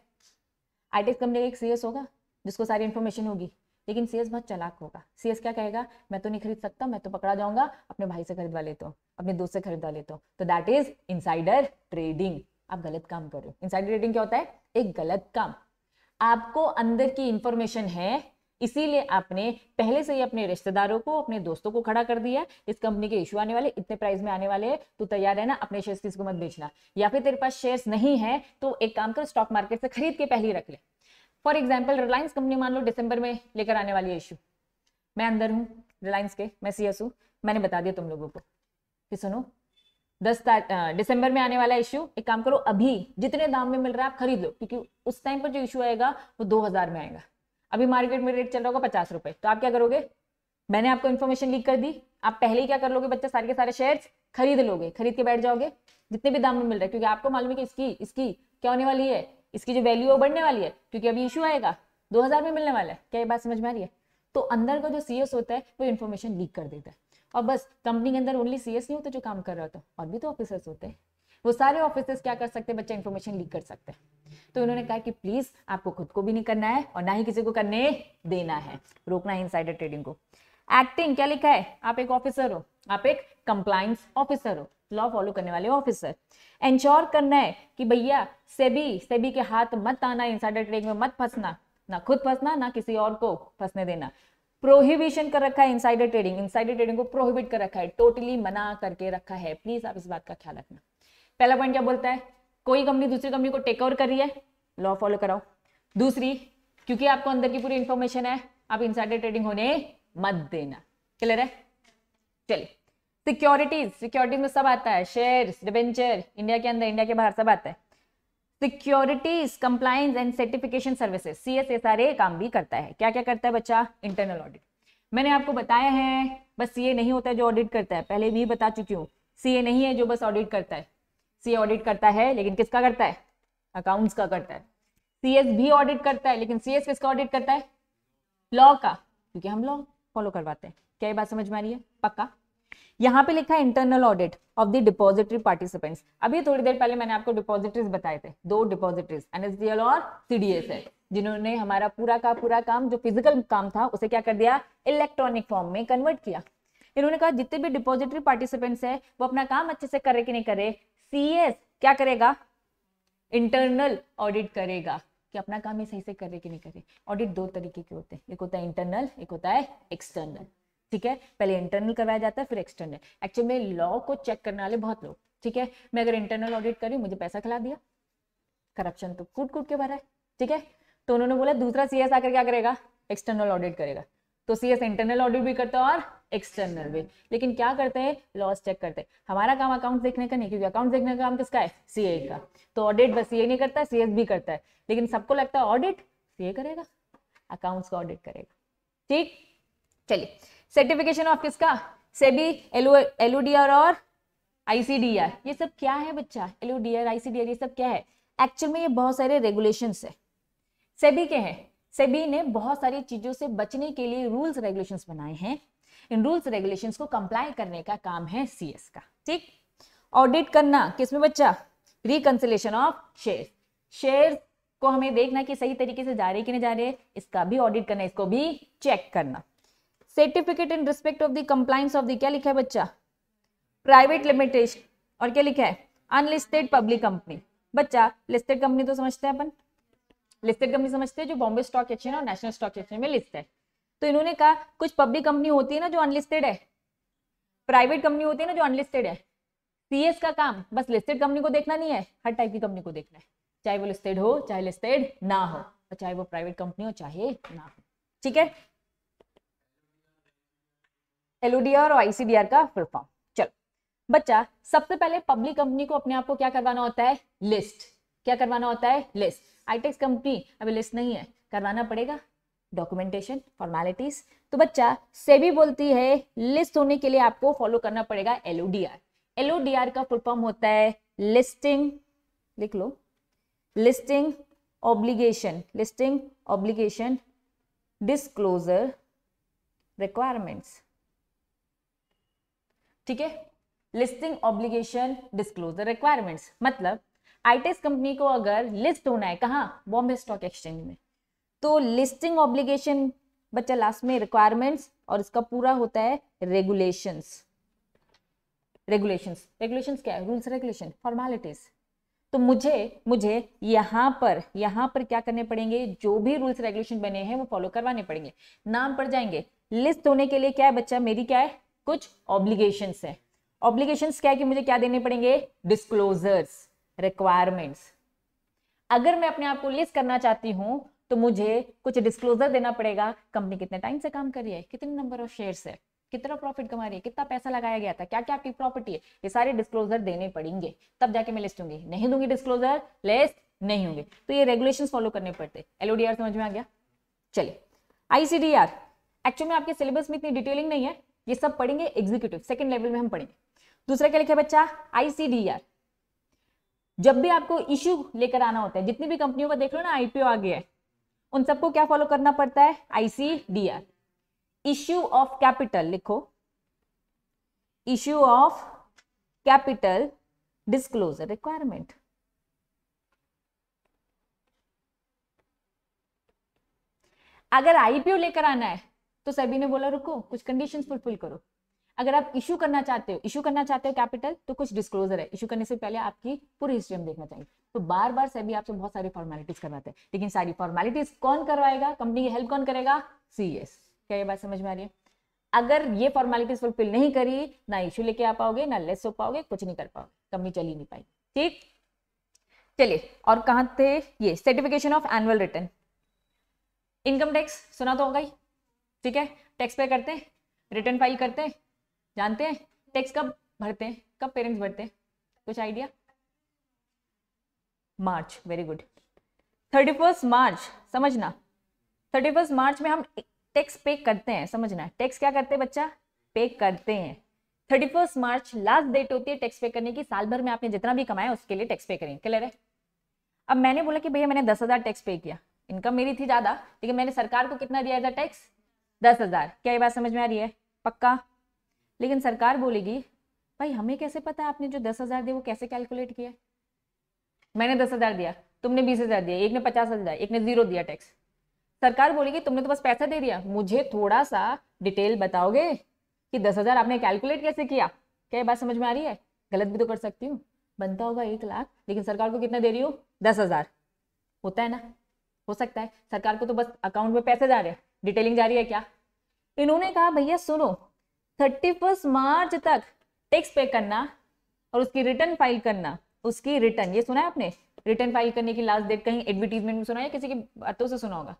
आईटेक्स कंपनी e का एक सीएस होगा जिसको सारी इन्फॉर्मेशन होगी लेकिन सीएस बहुत चलाक होगा सीएस क्या कहेगा मैं तो नहीं खरीद सकता मैं तो पकड़ा जाऊंगा अपने भाई से खरीदवा लेता हूँ अपने दोस्त से खरीदवा लेता हूँ तो दैट इज इनसाइडर ट्रेडिंग आप गलत काम कर रहे हो इनसाइडर ट्रेडिंग क्या होता है एक गलत काम आपको अंदर की इंफॉर्मेशन है इसीलिए आपने पहले से ही अपने रिश्तेदारों को अपने दोस्तों को खड़ा कर दिया इस कंपनी के इशू आने वाले इतने प्राइस में आने वाले हैं तो तैयार है ना अपने शेयर्स किसी को मत बेचना या फिर तेरे पास शेयर्स नहीं है तो एक काम कर स्टॉक मार्केट से खरीद के पहले रख ले फॉर एग्जाम्पल रिलायंस कंपनी मान लो डिसंबर में लेकर आने वाली है इशू मैं अंदर हूँ रिलायंस के मैं सी हूँ मैंने बता दिया तुम लोगों को कि सुनो दस दिसंबर में आने वाला इशू एक काम करो अभी जितने दाम में मिल रहा है आप खरीद लो क्योंकि उस टाइम पर जो इशू आएगा वो दो हजार में आएगा अभी मार्केट में रेट चल रहा होगा पचास रुपए तो आप क्या करोगे मैंने आपको इन्फॉर्मेशन लीक कर दी आप पहले ही क्या कर लोगे बच्चे सारे के सारे शेयर्स खरीद लोगे खरीद के बैठ जाओगे जितने भी दाम में मिल रहा है क्योंकि आपको मालूम है कि इसकी इसकी क्या होने वाली है इसकी जो वैल्यू है बढ़ने वाली है क्योंकि अभी इशू आएगा दो में मिलने वाला है क्या ये बात समझ में आ रही है तो अंदर का जो सी होता है वो इन्फॉर्मेशन लीक कर देता है और बस कंपनी के अंदर ओनली एस नहीं होता जो काम कर रहा होता और भी तो ऑफिसर्स होते हैं वो सारे ऑफिसर्स क्या कर सकते हैं बच्चा इन्फॉर्मेशन लीक कर सकते हैं तो इन्होंने कहा कि प्लीज आपको खुद को भी नहीं करना है और ना ही किसी को करने देना है रोकना है इनसाइडर ट्रेडिंग को एक्टिंग क्या लिखा है आप एक ऑफिसर हो आप एक कंप्लाइंस ऑफिसर हो लॉ फॉलो करने वाले ऑफिसर एंश्योर करना है कि भैया सेबी सेबी के हाथ मत आना इंसाइडर ट्रेडिंग में मत फंसना ना खुद फंसना ना किसी और को फंसने देना प्रोहिबिशन कर रखा है इंसाइडर ट्रेडिंग इंसाइडर ट्रेडिंग को प्रोहिबिट कर रखा है टोटली मना करके रखा है प्लीज आप इस बात का ख्याल रखना पहला पॉइंट क्या बोलता है कोई कंपनी दूसरी कंपनी को टेक ओवर कर रही है लॉ फॉलो कराओ दूसरी क्योंकि आपको अंदर की पूरी इंफॉर्मेशन है आप इंसाइडर ट्रेडिंग होने मत देना क्लियर है चलिए सिक्योरिटीज सिक्योरिटीज में सब आता है शेयर डिवेंचर इंडिया के अंदर इंडिया के बाहर सब आता है securities compliance and certification services C S S R A काम भी करता है क्या क्या करता है बच्चा इंटरनल ऑडिट मैंने आपको बताया है बस ये नहीं होता है जो ऑडिट करता है पहले भी बता चुकी हूँ सी ए नहीं है जो बस ऑडिट करता है सी ऑडिट करता है लेकिन किसका करता है अकाउंट्स का करता है सी एस भी ऑडिट करता है लेकिन सी एस किसका ऑडिट करता है लॉ का क्योंकि हम लॉ फॉलो करवाते हैं क्या ये बात समझ में आ रही है पक्का यहाँ पे लिखा है internal audit of the depository participants अभी थोड़ी देर पहले मैंने आपको डिपॉजिटरीज बताए थे दो डिपॉजिटरीज एनएसडीएल और सीडीएस है जिन्होंने हमारा पूरा का पूरा काम जो फिजिकल काम था उसे क्या कर दिया इलेक्ट्रॉनिक फॉर्म में कन्वर्ट किया इन्होंने कहा जितने भी डिपॉजिटरी पार्टिसिपेंट्स है वो अपना काम अच्छे से करे कि नहीं करे सीएस क्या करेगा इंटरनल ऑडिट करेगा कि अपना काम ये सही से करे कि नहीं करे ऑडिट दो तरीके के होते हैं एक होता है इंटरनल एक होता है एक्सटर्नल ठीक है पहले इंटरनल करवाया जाता है फिर एक्सटर्नल एक्चुअली में लॉ को चेक करने वाले बहुत लोग ठीक है मैं अगर इंटरनल ऑडिट करी मुझे पैसा खिला दिया करप्शन तो कूट कूट के भरा है ठीक है तो उन्होंने बोला दूसरा सीएस आकर क्या करेगा एक्सटर्नल ऑडिट करेगा तो सीएस इंटरनल ऑडिट भी करता है और एक्सटर्नल वे लेकिन क्या करते हैं लॉस चेक करते हैं हमारा काम अकाउंट देखने का नहीं क्योंकि अकाउंट देखने का काम किसका है सीए का तो ऑडिट बस सीए नहीं करता सीएस भी करता है लेकिन सबको लगता है ऑडिट सीए करेगा अकाउंट्स का ऑडिट करेगा ठीक चलिए सर्टिफिकेशन ऑफ किसका सेबी एलओडीआर और आईसीडीआर ये सब क्या है बच्चा एलओडीआर आईसीडीआर ये सब क्या है एक्चुअल में ये बहुत सारे रेगुलेशन है सेबी के हैं सेबी ने बहुत सारी चीजों से बचने के लिए रूल्स रेगुलेशंस बनाए हैं इन रूल्स रेगुलेशन को कंप्लाई करने का काम है सी का ठीक ऑडिट करना किसमें बच्चा रिकन्सिलेशन ऑफ शेयर शेयर को हमें देखना कि सही तरीके से जा रहे कि नहीं जा रहे इसका भी ऑडिट करना इसको भी चेक करना certificate in respect of the compliance of the क्या लिखा है बच्चा प्राइवेट लिमिटेशन और क्या लिखा है अनलिस्टेड पब्लिक कंपनी बच्चा लिस्टेड कंपनी तो समझते हैं अपन लिस्टेड कंपनी समझते हैं जो बॉम्बे स्टॉक एक्सचेंज और नेशनल स्टॉक एक्सचेंज में लिस्ट है तो इन्होंने कहा कुछ पब्लिक कंपनी होती है ना जो अनलिस्टेड है प्राइवेट कंपनी होती है ना जो अनलिस्टेड है सीएस का काम बस लिस्टेड कंपनी को देखना नहीं है हर टाइप की कंपनी को देखना है चाहे वो लिस्टेड हो चाहे लिस्टेड ना हो और चाहे वो प्राइवेट कंपनी हो चाहे ना हो ठीक है एलओडीआर और आईसीडीआर का फुल फॉर्म चलो बच्चा सबसे पहले पब्लिक कंपनी को अपने आप को क्या करवाना होता है लिस्ट क्या करवाना होता है लिस्ट आईटेक्स कंपनी अभी लिस्ट नहीं है करवाना पड़ेगा डॉक्यूमेंटेशन फॉर्मेलिटीज तो बच्चा सेबी बोलती है लिस्ट होने के लिए आपको फॉलो करना पड़ेगा एलओडीआर एलओडीआर का फुल फॉर्म होता है लिस्टिंग लिख लो listing obligation listing obligation disclosure requirements ठीक है लिस्टिंग ऑब्लिगेशन डिस्क्लोजर रिक्वायरमेंट्स मतलब आईटीएस कंपनी को अगर लिस्ट होना है कहा बॉम्बे स्टॉक एक्सचेंज में तो लिस्टिंग ऑब्लिगेशन बच्चा लास्ट में रिक्वायरमेंट्स और इसका पूरा होता है रेगुलेशंस रेगुलेशंस रेगुलेशंस क्या है रूल्स रेगुलेशन फॉर्मेलिटीज तो मुझे मुझे यहां पर यहां पर क्या करने पड़ेंगे जो भी रूल्स रेगुलेशन बने हैं वो फॉलो करवाने पड़ेंगे नाम पर जाएंगे लिस्ट होने के लिए क्या है बच्चा मेरी क्या है कुछ ऑब्लिगेशन है ऑब्लिगेशन क्या है कि मुझे क्या देने पड़ेंगे डिस्क्लोजर्स रिक्वायरमेंट्स अगर मैं अपने आप को लिस्ट करना चाहती हूं तो मुझे कुछ डिस्क्लोजर देना पड़ेगा कंपनी कितने टाइम से काम कर रही है कितने नंबर ऑफ शेयर है कितना प्रॉफिट कमा रही है कितना पैसा लगाया गया था क्या क्या आपकी प्रॉपर्टी है ये सारे डिस्क्लोजर देने पड़ेंगे तब जाके मैं लिस्ट दूंगी नहीं दूंगी डिस्क्लोजर लिस्ट नहीं होंगे तो ये रेगुलेशन फॉलो करने पड़ते एलओडीआर समझ में आ गया चलिए आईसीडीआर एक्चुअल में आपके सिलेबस में इतनी डिटेलिंग नहीं है ये सब पढ़ेंगे एग्जीक्यूटिव सेकंड लेवल में हम पढ़ेंगे दूसरा क्या लिखा बच्चा आईसीडीआर जब भी आपको इश्यू लेकर आना होता है जितनी भी कंपनियों का देख लो ना आईपीओ आ गया है उन सबको क्या फॉलो करना पड़ता है आईसीडीआर इश्यू ऑफ कैपिटल लिखो issue of capital disclosure requirement अगर आईपीओ लेकर आना है तो सभी ने बोला रुको कुछ कंडीशंस फुलफिल करो अगर आप इश्यू करना चाहते हो इश्यू करना चाहते हो कैपिटल तो कुछ डिस्क्लोजर है इश्यू करने से पहले आपकी पूरी हिस्ट्री हम देखना चाहिए तो बार बार सेबी आपसे बहुत सारी फॉर्मेलिटीज करवाते हैं लेकिन सारी फॉर्मेलिटीज कौन करवाएगा कंपनी की हेल्प कौन करेगा सी e क्या ये बात समझ में आ रही है अगर ये फॉर्मेलिटीज फुलफिल नहीं करी ना इश्यू लेके आ पाओगे ना लेस हो पाओगे कुछ नहीं कर पाओगे कंपनी चल ही नहीं पाई ठीक चलिए और कहा थे ये certification of annual return income tax सुना तो होगा ही ठीक है टैक्स पे करते हैं रिटर्न फाइल करते हैं जानते हैं टैक्स कब भरते हैं कब पेरेंट्स भरते हैं कुछ idea March very good thirty first March समझना थर्टी फर्स्ट मार्च में हम टैक्स पे करते हैं समझना टैक्स क्या करते हैं बच्चा पे करते हैं thirty first March last date होती है टैक्स पे करने की साल भर में आपने जितना भी कमाया उसके लिए टैक्स पे करें क्लियर है अब मैंने बोला कि भैया मैंने दस हज़ार टैक्स पे किया इनकम मेरी थी ज़्यादा लेकिन मैंने सरकार को कितना दिया था टैक्स दस हज़ार क्या ये बात समझ में आ रही है पक्का लेकिन सरकार बोलेगी भाई हमें कैसे पता आपने जो दस हज़ार दिया वो कैसे कैलकुलेट किया मैंने दस हज़ार दिया तुमने बीस हज़ार दिया एक ने पचास हज़ार दिया एक ने जीरो दिया टैक्स सरकार बोलेगी तुमने तो बस पैसा दे दिया मुझे थोड़ा सा डिटेल बताओगे कि दस हज़ार आपने कैलकुलेट कैसे किया क्या बात समझ में आ रही है गलत भी तो कर सकती हूँ बनता होगा एक लाख लेकिन सरकार को कितना दे रही हो दस हज़ार होता है ना हो सकता है सरकार को तो बस अकाउंट में पैसे जा रहे हैं डिटेलिंग जा रही है क्या इन्होंने कहा भैया सुनो थर्टी फर्स्ट मार्च तक टैक्स पे करना और उसकी रिटर्न फाइल करना उसकी रिटर्न ये सुना है आपने रिटर्न फाइल करने की लास्ट डेट कहीं एडवर्टीजमेंट में सुना है किसी की बातों से सुना होगा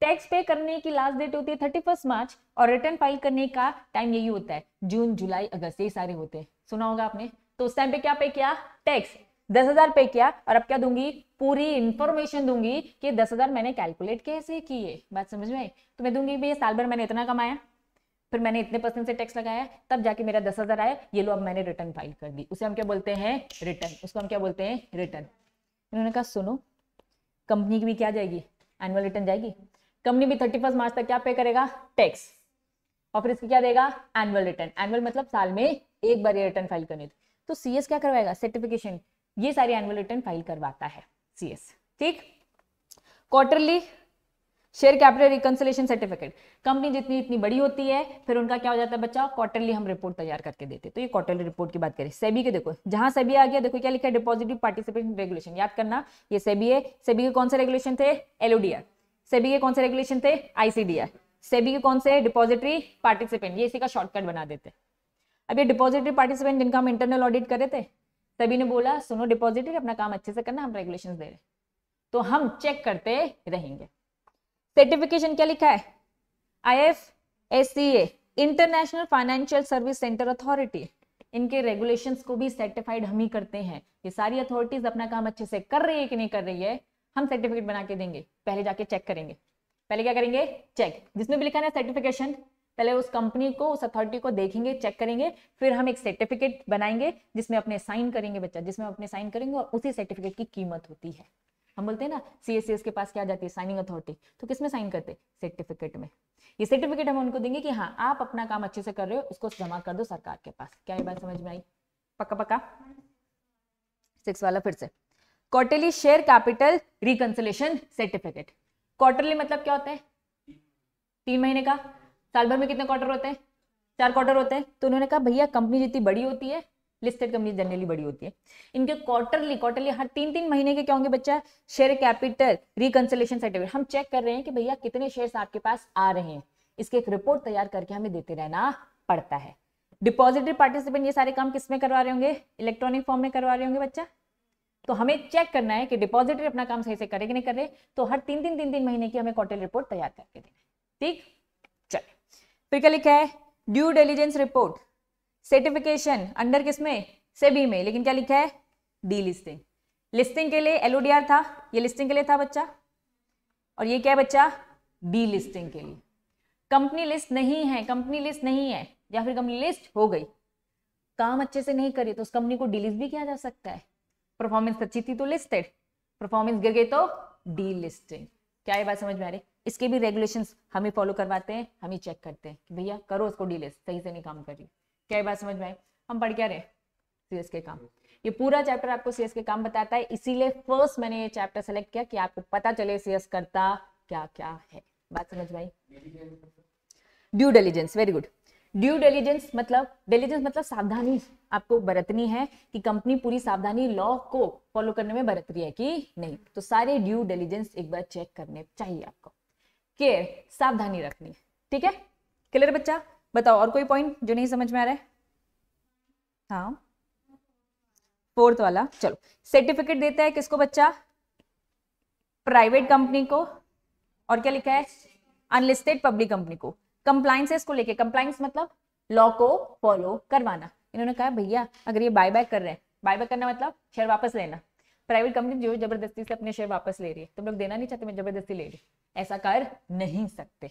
टैक्स पे करने की लास्ट डेट होती है थर्टी फर्स्ट मार्च और रिटर्न फाइल करने का टाइम यही होता है जून जुलाई अगस्त यही सारे होते हैं सुना होगा आपने तो उस टाइम पे क्या पे किया टैक्स दस हजार पे किया और अब क्या दूंगी पूरी इंफॉर्मेशन दूंगी कि दस हजार मैंने कैलकुलेट कैसे किए बात समझ में आई तो मैं दूंगी भाई साल भर मैंने इतना कमाया फिर मैंने इतने परसेंट से टैक्स लगाया तब जाके मेरा दस हज़ार आया ये लो अब मैंने रिटर्न फाइल कर दी उसे हम क्या बोलते हैं रिटर्न उसको हम क्या बोलते हैं रिटर्न इन्होंने कहा सुनो कंपनी की भी क्या जाएगी एनुअल रिटर्न जाएगी कंपनी भी थर्टी मार्च तक क्या पे करेगा टैक्स और फिर इसकी क्या देगा एनुअल रिटर्न एनुअल मतलब साल में एक बार ये रिटर्न फाइल करनी थी तो सी क्या करवाएगा सर्टिफिकेशन ये सारी एनुअल रिटर्न फाइल करवाता है सी ठीक quarterly share capital reconciliation certificate company जितनी इतनी बड़ी होती है फिर उनका क्या हो जाता है बच्चा क्वार्टरली हम रिपोर्ट तैयार करके देते तो ये क्वार्टरली रिपोर्ट की बात करें सेबी के देखो जहां सेबी आ गया देखो क्या लिखा है डिपॉजिटिव पार्टिसिपेशन रेगुलेशन याद करना ये सेबी है सेबी के कौन से रेगुलेशन थे एलओडीआर सेबी के कौन से रेगुलेशन थे आईसीडीआर सेबी के कौन से डिपॉजिटरी पार्टिसिपेंट ये इसी का शॉर्टकट बना देते अब ये डिपॉजिटरी पार्टिसिपेंट जिनका हम इंटरनल ऑडिट करे थे सभी ने बोला सुनो डिपॉजिटरी अपना काम अच्छे से करना हम रेगुलेशन दे रहे तो हम चेक करते रहेंगे सर्टिफिकेशन क्या लिखा है I F S C A international financial service centre authority इनके रेगुलेशंस को भी सर्टिफाइड हम ही करते हैं ये सारी अथॉरिटीज अपना काम अच्छे से कर रही है कि नहीं कर रही है हम सर्टिफिकेट बना के देंगे पहले जाके चेक करेंगे पहले क्या करेंगे चेक जिसमें भी लिखा है सर्टिफिकेशन पहले उस कंपनी को उस अथॉरिटी को देखेंगे चेक करेंगे फिर हम एक सर्टिफिकेट बनाएंगे जिसमें अपने साइन करेंगे बच्चा जिसमें अपने साइन करेंगे और उसी सर्टिफिकेट की कीमत होती है हम बोलते हैं ना सी e के पास क्या जाती है साइनिंग अथॉरिटी तो किस में साइन करते सर्टिफिकेट में ये सर्टिफिकेट हम उनको देंगे कि हाँ आप अपना काम अच्छे से कर रहे हो उसको जमा कर दो सरकार के पास क्या ये बात समझ में आई पक्का पक्का सिक्स वाला फिर से quarterly share capital reconciliation certificate quarterly मतलब क्या होते हैं तीन महीने का साल भर में कितने क्वार्टर होते हैं चार क्वार्टर होते हैं तो उन्होंने कहा भैया कंपनी जितनी बड़ी होती है लिस्टेड कंपनी जनरली बड़ी होती है इनके क्वार्टरली क्वार्टरली हर तीन तीन महीने के क्या होंगे बच्चा शेयर कैपिटल रिकनसलेशन सर्टिफिकेट हम चेक कर रहे हैं कि भैया कितने शेयर आपके पास आ रहे हैं इसकी एक रिपोर्ट तैयार करके हमें देते रहना पड़ता है डिपॉजिटरी पार्टिसिपेंट ये सारे काम किसमें करवा रहे होंगे इलेक्ट्रॉनिक फॉर्म में करवा रहे होंगे बच्चा तो हमें चेक करना है कि डिपॉजिटरी अपना काम सही से करे कि नहीं करे तो हर तीन तीन तीन तीन महीने की हमें क्वार्टरली रिपोर्ट तैयार करके देना ठीक चलिए फिर क्या लिखा है due diligence report certification under किस में सेबी में लेकिन क्या लिखा है डी लिस्टिंग लिस्टिंग के लिए एलओडीआर था ये लिस्टिंग के लिए था बच्चा और ये क्या है बच्चा डी लिस्टिंग के लिए कंपनी लिस्ट नहीं है कंपनी लिस्ट नहीं है या फिर कंपनी लिस्ट हो गई काम अच्छे से नहीं करी तो उस कंपनी को डिलीट भी किया जा सकता है परफॉर्मेंस अच्छी थी तो लिस्टेड परफॉर्मेंस गिर गई तो डी लिस्टिंग क्या ये बात समझ में आ रही इसके भी रेगुलेशंस हमें फॉलो करवाते हैं हम ही चेक करते हैं कि भैया करो उसको डी सही से नहीं काम कर रही क्या बात समझ में आई हम पढ़ क्या रहे सीएस के काम ये पूरा चैप्टर आपको सीएस के काम बताता है इसीलिए फर्स्ट मैंने ये चैप्टर सेलेक्ट किया कि आपको पता चले सीएस करता क्या क्या है बात समझ भाई due diligence very good due diligence मतलब डेलीजेंस मतलब सावधानी आपको बरतनी है कि कंपनी पूरी सावधानी लॉ को फॉलो करने में बरत रही है कि नहीं तो सारे ड्यू डेलीजेंस एक बार चेक करने चाहिए आपको केयर सावधानी रखनी ठीक है क्लियर बच्चा बताओ और कोई पॉइंट जो नहीं समझ में आ रहा है हाँ फोर्थ वाला चलो सर्टिफिकेट देता है किसको बच्चा प्राइवेट कंपनी को और क्या लिखा है अनलिस्टेड पब्लिक कंपनी को कंप्लाइंसेस को लेके कंप्लाइंस मतलब लॉ को फॉलो करवाना इन्होंने कहा भैया अगर ये बाय बैक कर रहे हैं बाय बैक करना मतलब शेयर वापस लेना प्राइवेट कंपनी जो जबरदस्ती से अपने शेयर वापस ले रही है तुम लोग देना नहीं चाहते मैं जबरदस्ती ले रही ऐसा कर नहीं सकते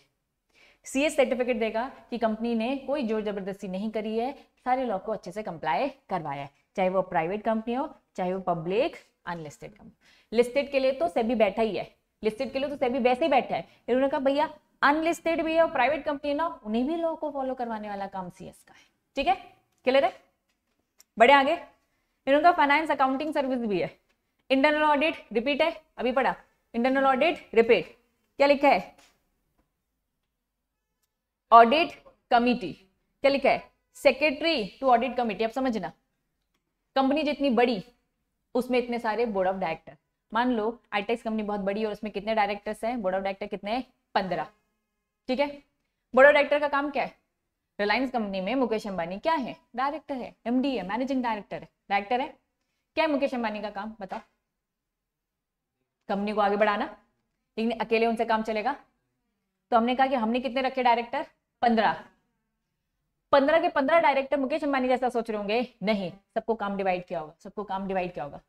सी एस सर्टिफिकेट देगा कि कंपनी ने कोई जोर जबरदस्ती नहीं करी है सारे लॉ को अच्छे से कंप्लाई करवाया है चाहे वो प्राइवेट कंपनी हो चाहे वो पब्लिक अनलिस्टेड कंपनी लिस्टेड के लिए तो सभी बैठा ही है लिस्टेड के लिए तो सभी वैसे ही बैठा है इन्होंने कहा भैया अनलिस्टेड भी है और प्राइवेट कंपनी है ना उन्हें भी लॉ को फॉलो करवाने वाला काम सी का है ठीक है क्लियर है बड़े आगे इन्होंने कहा फाइनेंस अकाउंटिंग सर्विस भी है इंटरनल ऑडिट रिपीट है अभी पढ़ा इंटरनल ऑडिट रिपीट क्या लिखा है ऑडिट कमिटी क्या लिखा है सेक्रेटरी टू ऑडिट कमिटी अब समझना कंपनी जितनी बड़ी उसमें इतने सारे बोर्ड ऑफ डायरेक्टर मान लो आईटेक्स कंपनी e बहुत बड़ी है और उसमें कितने डायरेक्टर्स हैं बोर्ड ऑफ डायरेक्टर कितने हैं पंद्रह ठीक है बोर्ड ऑफ डायरेक्टर का काम क्या है रिलायंस कंपनी में मुकेश अंबानी क्या है डायरेक्टर है एमडी है मैनेजिंग डायरेक्टर है डायरेक्टर है क्या है मुकेश अंबानी का काम बताओ कंपनी को आगे बढ़ाना लेकिन अकेले उनसे काम चलेगा तो हमने कहा कि हमने कितने रखे डायरेक्टर पंद्रह पंद्रह के पंद्रह डायरेक्टर मुकेश अंबानी जैसा सोच रहे होंगे नहीं सबको काम डिवाइड किया होगा सबको काम डिवाइड किया होगा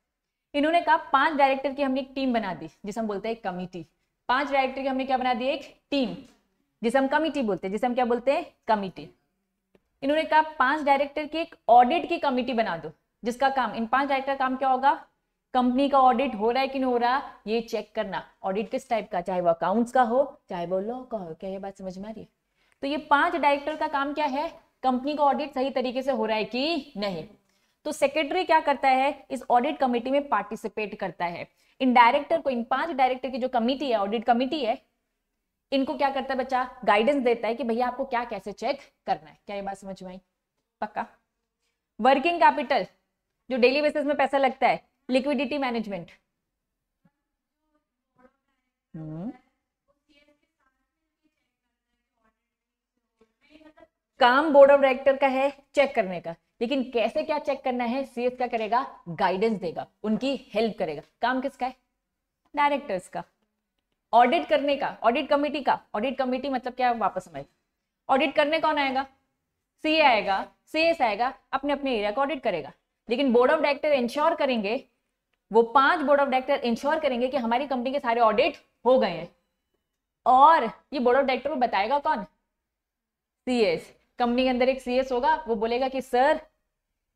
इन्होंने कहा पांच डायरेक्टर की हमने एक टीम बना दी जिसे हम बोलते हैं कमिटी पांच डायरेक्टर की हमने क्या बना दी एक टीम जिसे हम कमिटी बोलते हैं जिसे हम क्या बोलते हैं कमिटी इन्होंने कहा पांच डायरेक्टर की एक ऑडिट की कमिटी बना दो जिसका काम इन पांच डायरेक्टर का काम क्या होगा कंपनी का ऑडिट हो रहा है कि नहीं हो रहा ये चेक करना ऑडिट किस टाइप का चाहे वो अकाउंट्स का हो चाहे वो लॉ का हो क्या ये बात समझ में आ रही है तो ये पांच डायरेक्टर का काम क्या है कंपनी का ऑडिट सही तरीके से हो रहा है कि नहीं तो सेक्रेटरी क्या करता है इस ऑडिट कमेटी में पार्टिसिपेट करता है इन डायरेक्टर को इन पांच डायरेक्टर की जो कमिटी है ऑडिट कमिटी है इनको क्या करता है बच्चा गाइडेंस देता है कि भैया आपको क्या कैसे चेक करना है क्या ये बात समझ में आई पक्का वर्किंग कैपिटल जो डेली बेसिस में पैसा लगता है लिक्विडिटी मैनेजमेंट हम्म काम बोर्ड ऑफ डायरेक्टर का है चेक करने का लेकिन कैसे क्या चेक करना है सीएस क्या करेगा गाइडेंस देगा उनकी हेल्प करेगा काम किसका है डायरेक्टर्स का ऑडिट करने का ऑडिट कमेटी का ऑडिट कमेटी मतलब क्या वापस समझ ऑडिट करने कौन आएगा सीए आएगा सीएस आएगा अपने अपने एरिया को ऑडिट करेगा लेकिन बोर्ड ऑफ डायरेक्टर इंश्योर करेंगे वो पांच बोर्ड ऑफ डायरेक्टर इंश्योर करेंगे कि हमारी कंपनी के सारे ऑडिट हो गए हैं और ये बोर्ड ऑफ डायरेक्टर को बताएगा कौन सीएस कंपनी के अंदर एक सीएस होगा वो बोलेगा कि सर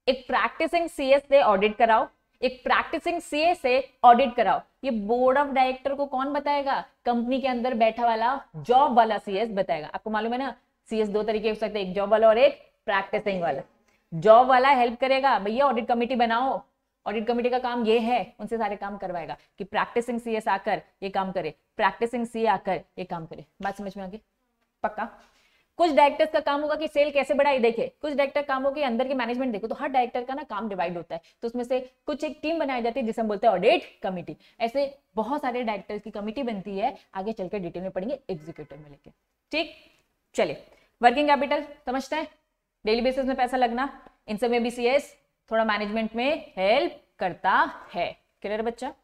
एक प्रैक्टिसिंग सीएस से ऑडिट कराओ एक प्रैक्टिसिंग सीए से ऑडिट कराओ ये बोर्ड ऑफ डायरेक्टर को कौन बताएगा कंपनी के अंदर बैठा वाला जॉब वाला सीएस बताएगा आपको मालूम है ना सीएस दो तरीके हो सकते हैं एक जॉब वाला और एक प्रैक्टिसिंग वाला जॉब वाला हेल्प करेगा भैया ऑडिट कमेटी बनाओ ऑडिट कमेटी का काम ये है उनसे सारे काम करवाएगा कि प्रैक्टिसिंग सीएस आकर ये काम करे प्रैक्टिसिंग सीए आकर ये काम करे बात समझ में आगे पक्का कुछ डायरेक्टर्स का काम होगा कि सेल कैसे बढ़ाई देखे कुछ डायरेक्टर काम होगा अंदर के मैनेजमेंट देखो तो हर डायरेक्टर का ना काम डिवाइड होता है तो उसमें से कुछ एक टीम बनाई जाती है जिसे हम बोलते हैं ऑडिट कमेटी ऐसे बहुत सारे डायरेक्टर्स की कमेटी बनती है आगे चलकर डिटेल में पढ़ेंगे एग्जीक्यूटिव में लेके ठीक चलिए वर्किंग कैपिटल समझते हैं डेली बेसिस में पैसा लगना इन सब में बीसीएस थोड़ा मैनेजमेंट में हेल्प करता है क्लियर बच्चा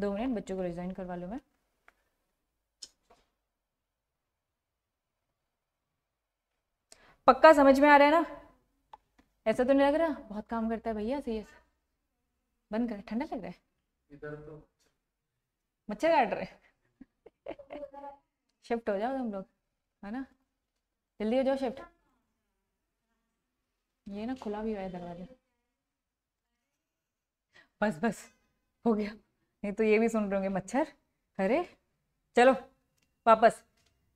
दो मिनट बच्चों को रिजाइन करवा लो मैं पक्का समझ में आ रहा है ना ऐसा तो नहीं लग रहा बहुत काम करता है भैया सही है बंद कर ठंडा लग रहा है तो। मच्छर काट रहे शिफ्ट हो जाओ तुम लोग है ना जल्दी हो जाओ शिफ्ट ये ना खुला भी हुआ है दरवाजा बस बस हो गया नहीं तो ये भी सुन रहे होंगे मच्छर अरे चलो वापस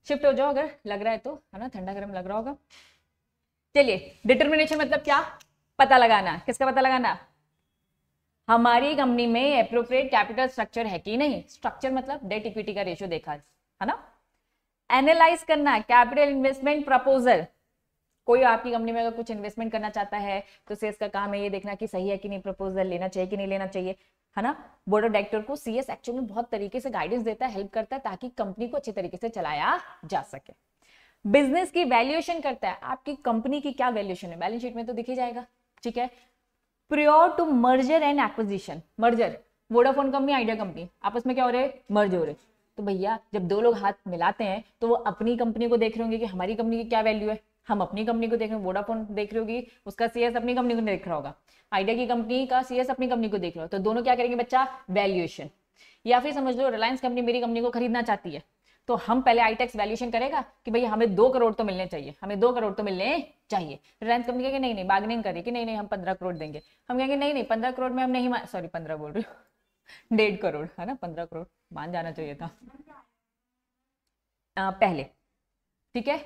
शिफ्ट हो जाओ अगर लग रहा है तो है ना ठंडा गर्म लग रहा होगा चलिए डिटर्मिनेशन मतलब क्या पता लगाना किसका पता लगाना हमारी कंपनी में अप्रोप्रिएट कैपिटल स्ट्रक्चर है कि नहीं स्ट्रक्चर मतलब डेट इक्विटी का रेशियो देखा है ना एनालाइज करना कैपिटल इन्वेस्टमेंट प्रपोजल कोई आपकी कंपनी में अगर कुछ इन्वेस्टमेंट करना चाहता है तो सेल्स का काम है ये देखना कि सही है कि नहीं प्रपोजल लेना चाहिए कि नहीं लेना चाहिए है ना बोर्ड ऑफ डायरेक्टर को सीएस एक्चुअली बहुत तरीके से गाइडेंस देता है हेल्प करता है ताकि कंपनी को अच्छे तरीके से चलाया जा सके बिजनेस की वैल्यूएशन करता है आपकी कंपनी की क्या वैल्यूएशन है बैलेंस शीट में तो दिखी जाएगा ठीक है prior to merger and acquisition merger Vodafone company Idea company आपस में क्या हो रहे मर्ज हो रहे तो भैया जब दो लोग हाथ मिलाते हैं तो वो अपनी कंपनी को देख रहे होंगे कि हमारी कंपनी की क्या वैल्यू है हम अपनी कंपनी को देख रहे हैं वोडाफोन देख रही होगी उसका सीएस अपनी कंपनी को देख रहा होगा आइडिया की कंपनी का सीएस अपनी कंपनी को देख रहा हो तो दोनों क्या करेंगे बच्चा वैल्यूएशन या फिर समझ लो रिलायंस कंपनी मेरी कंपनी को खरीदना चाहती है तो हम पहले आई टैक्स वैल्यूशन करेगा कि भाई हमें दो करोड़ तो मिलने चाहिए हमें दो करोड़ तो मिलने चाहिए रिलायंस कंपनी कहेंगे नहीं नहीं बार्गेनिंग करेगी कि नहीं नहीं हम पंद्रह करोड़ देंगे हम कहेंगे नहीं नहीं पंद्रह करोड़ में हम नहीं मान सॉरी पंद्रह बोल रहे हो डेढ़ करोड़ है ना पंद्रह करोड़ मान जाना चाहिए था आ, पहले ठीक है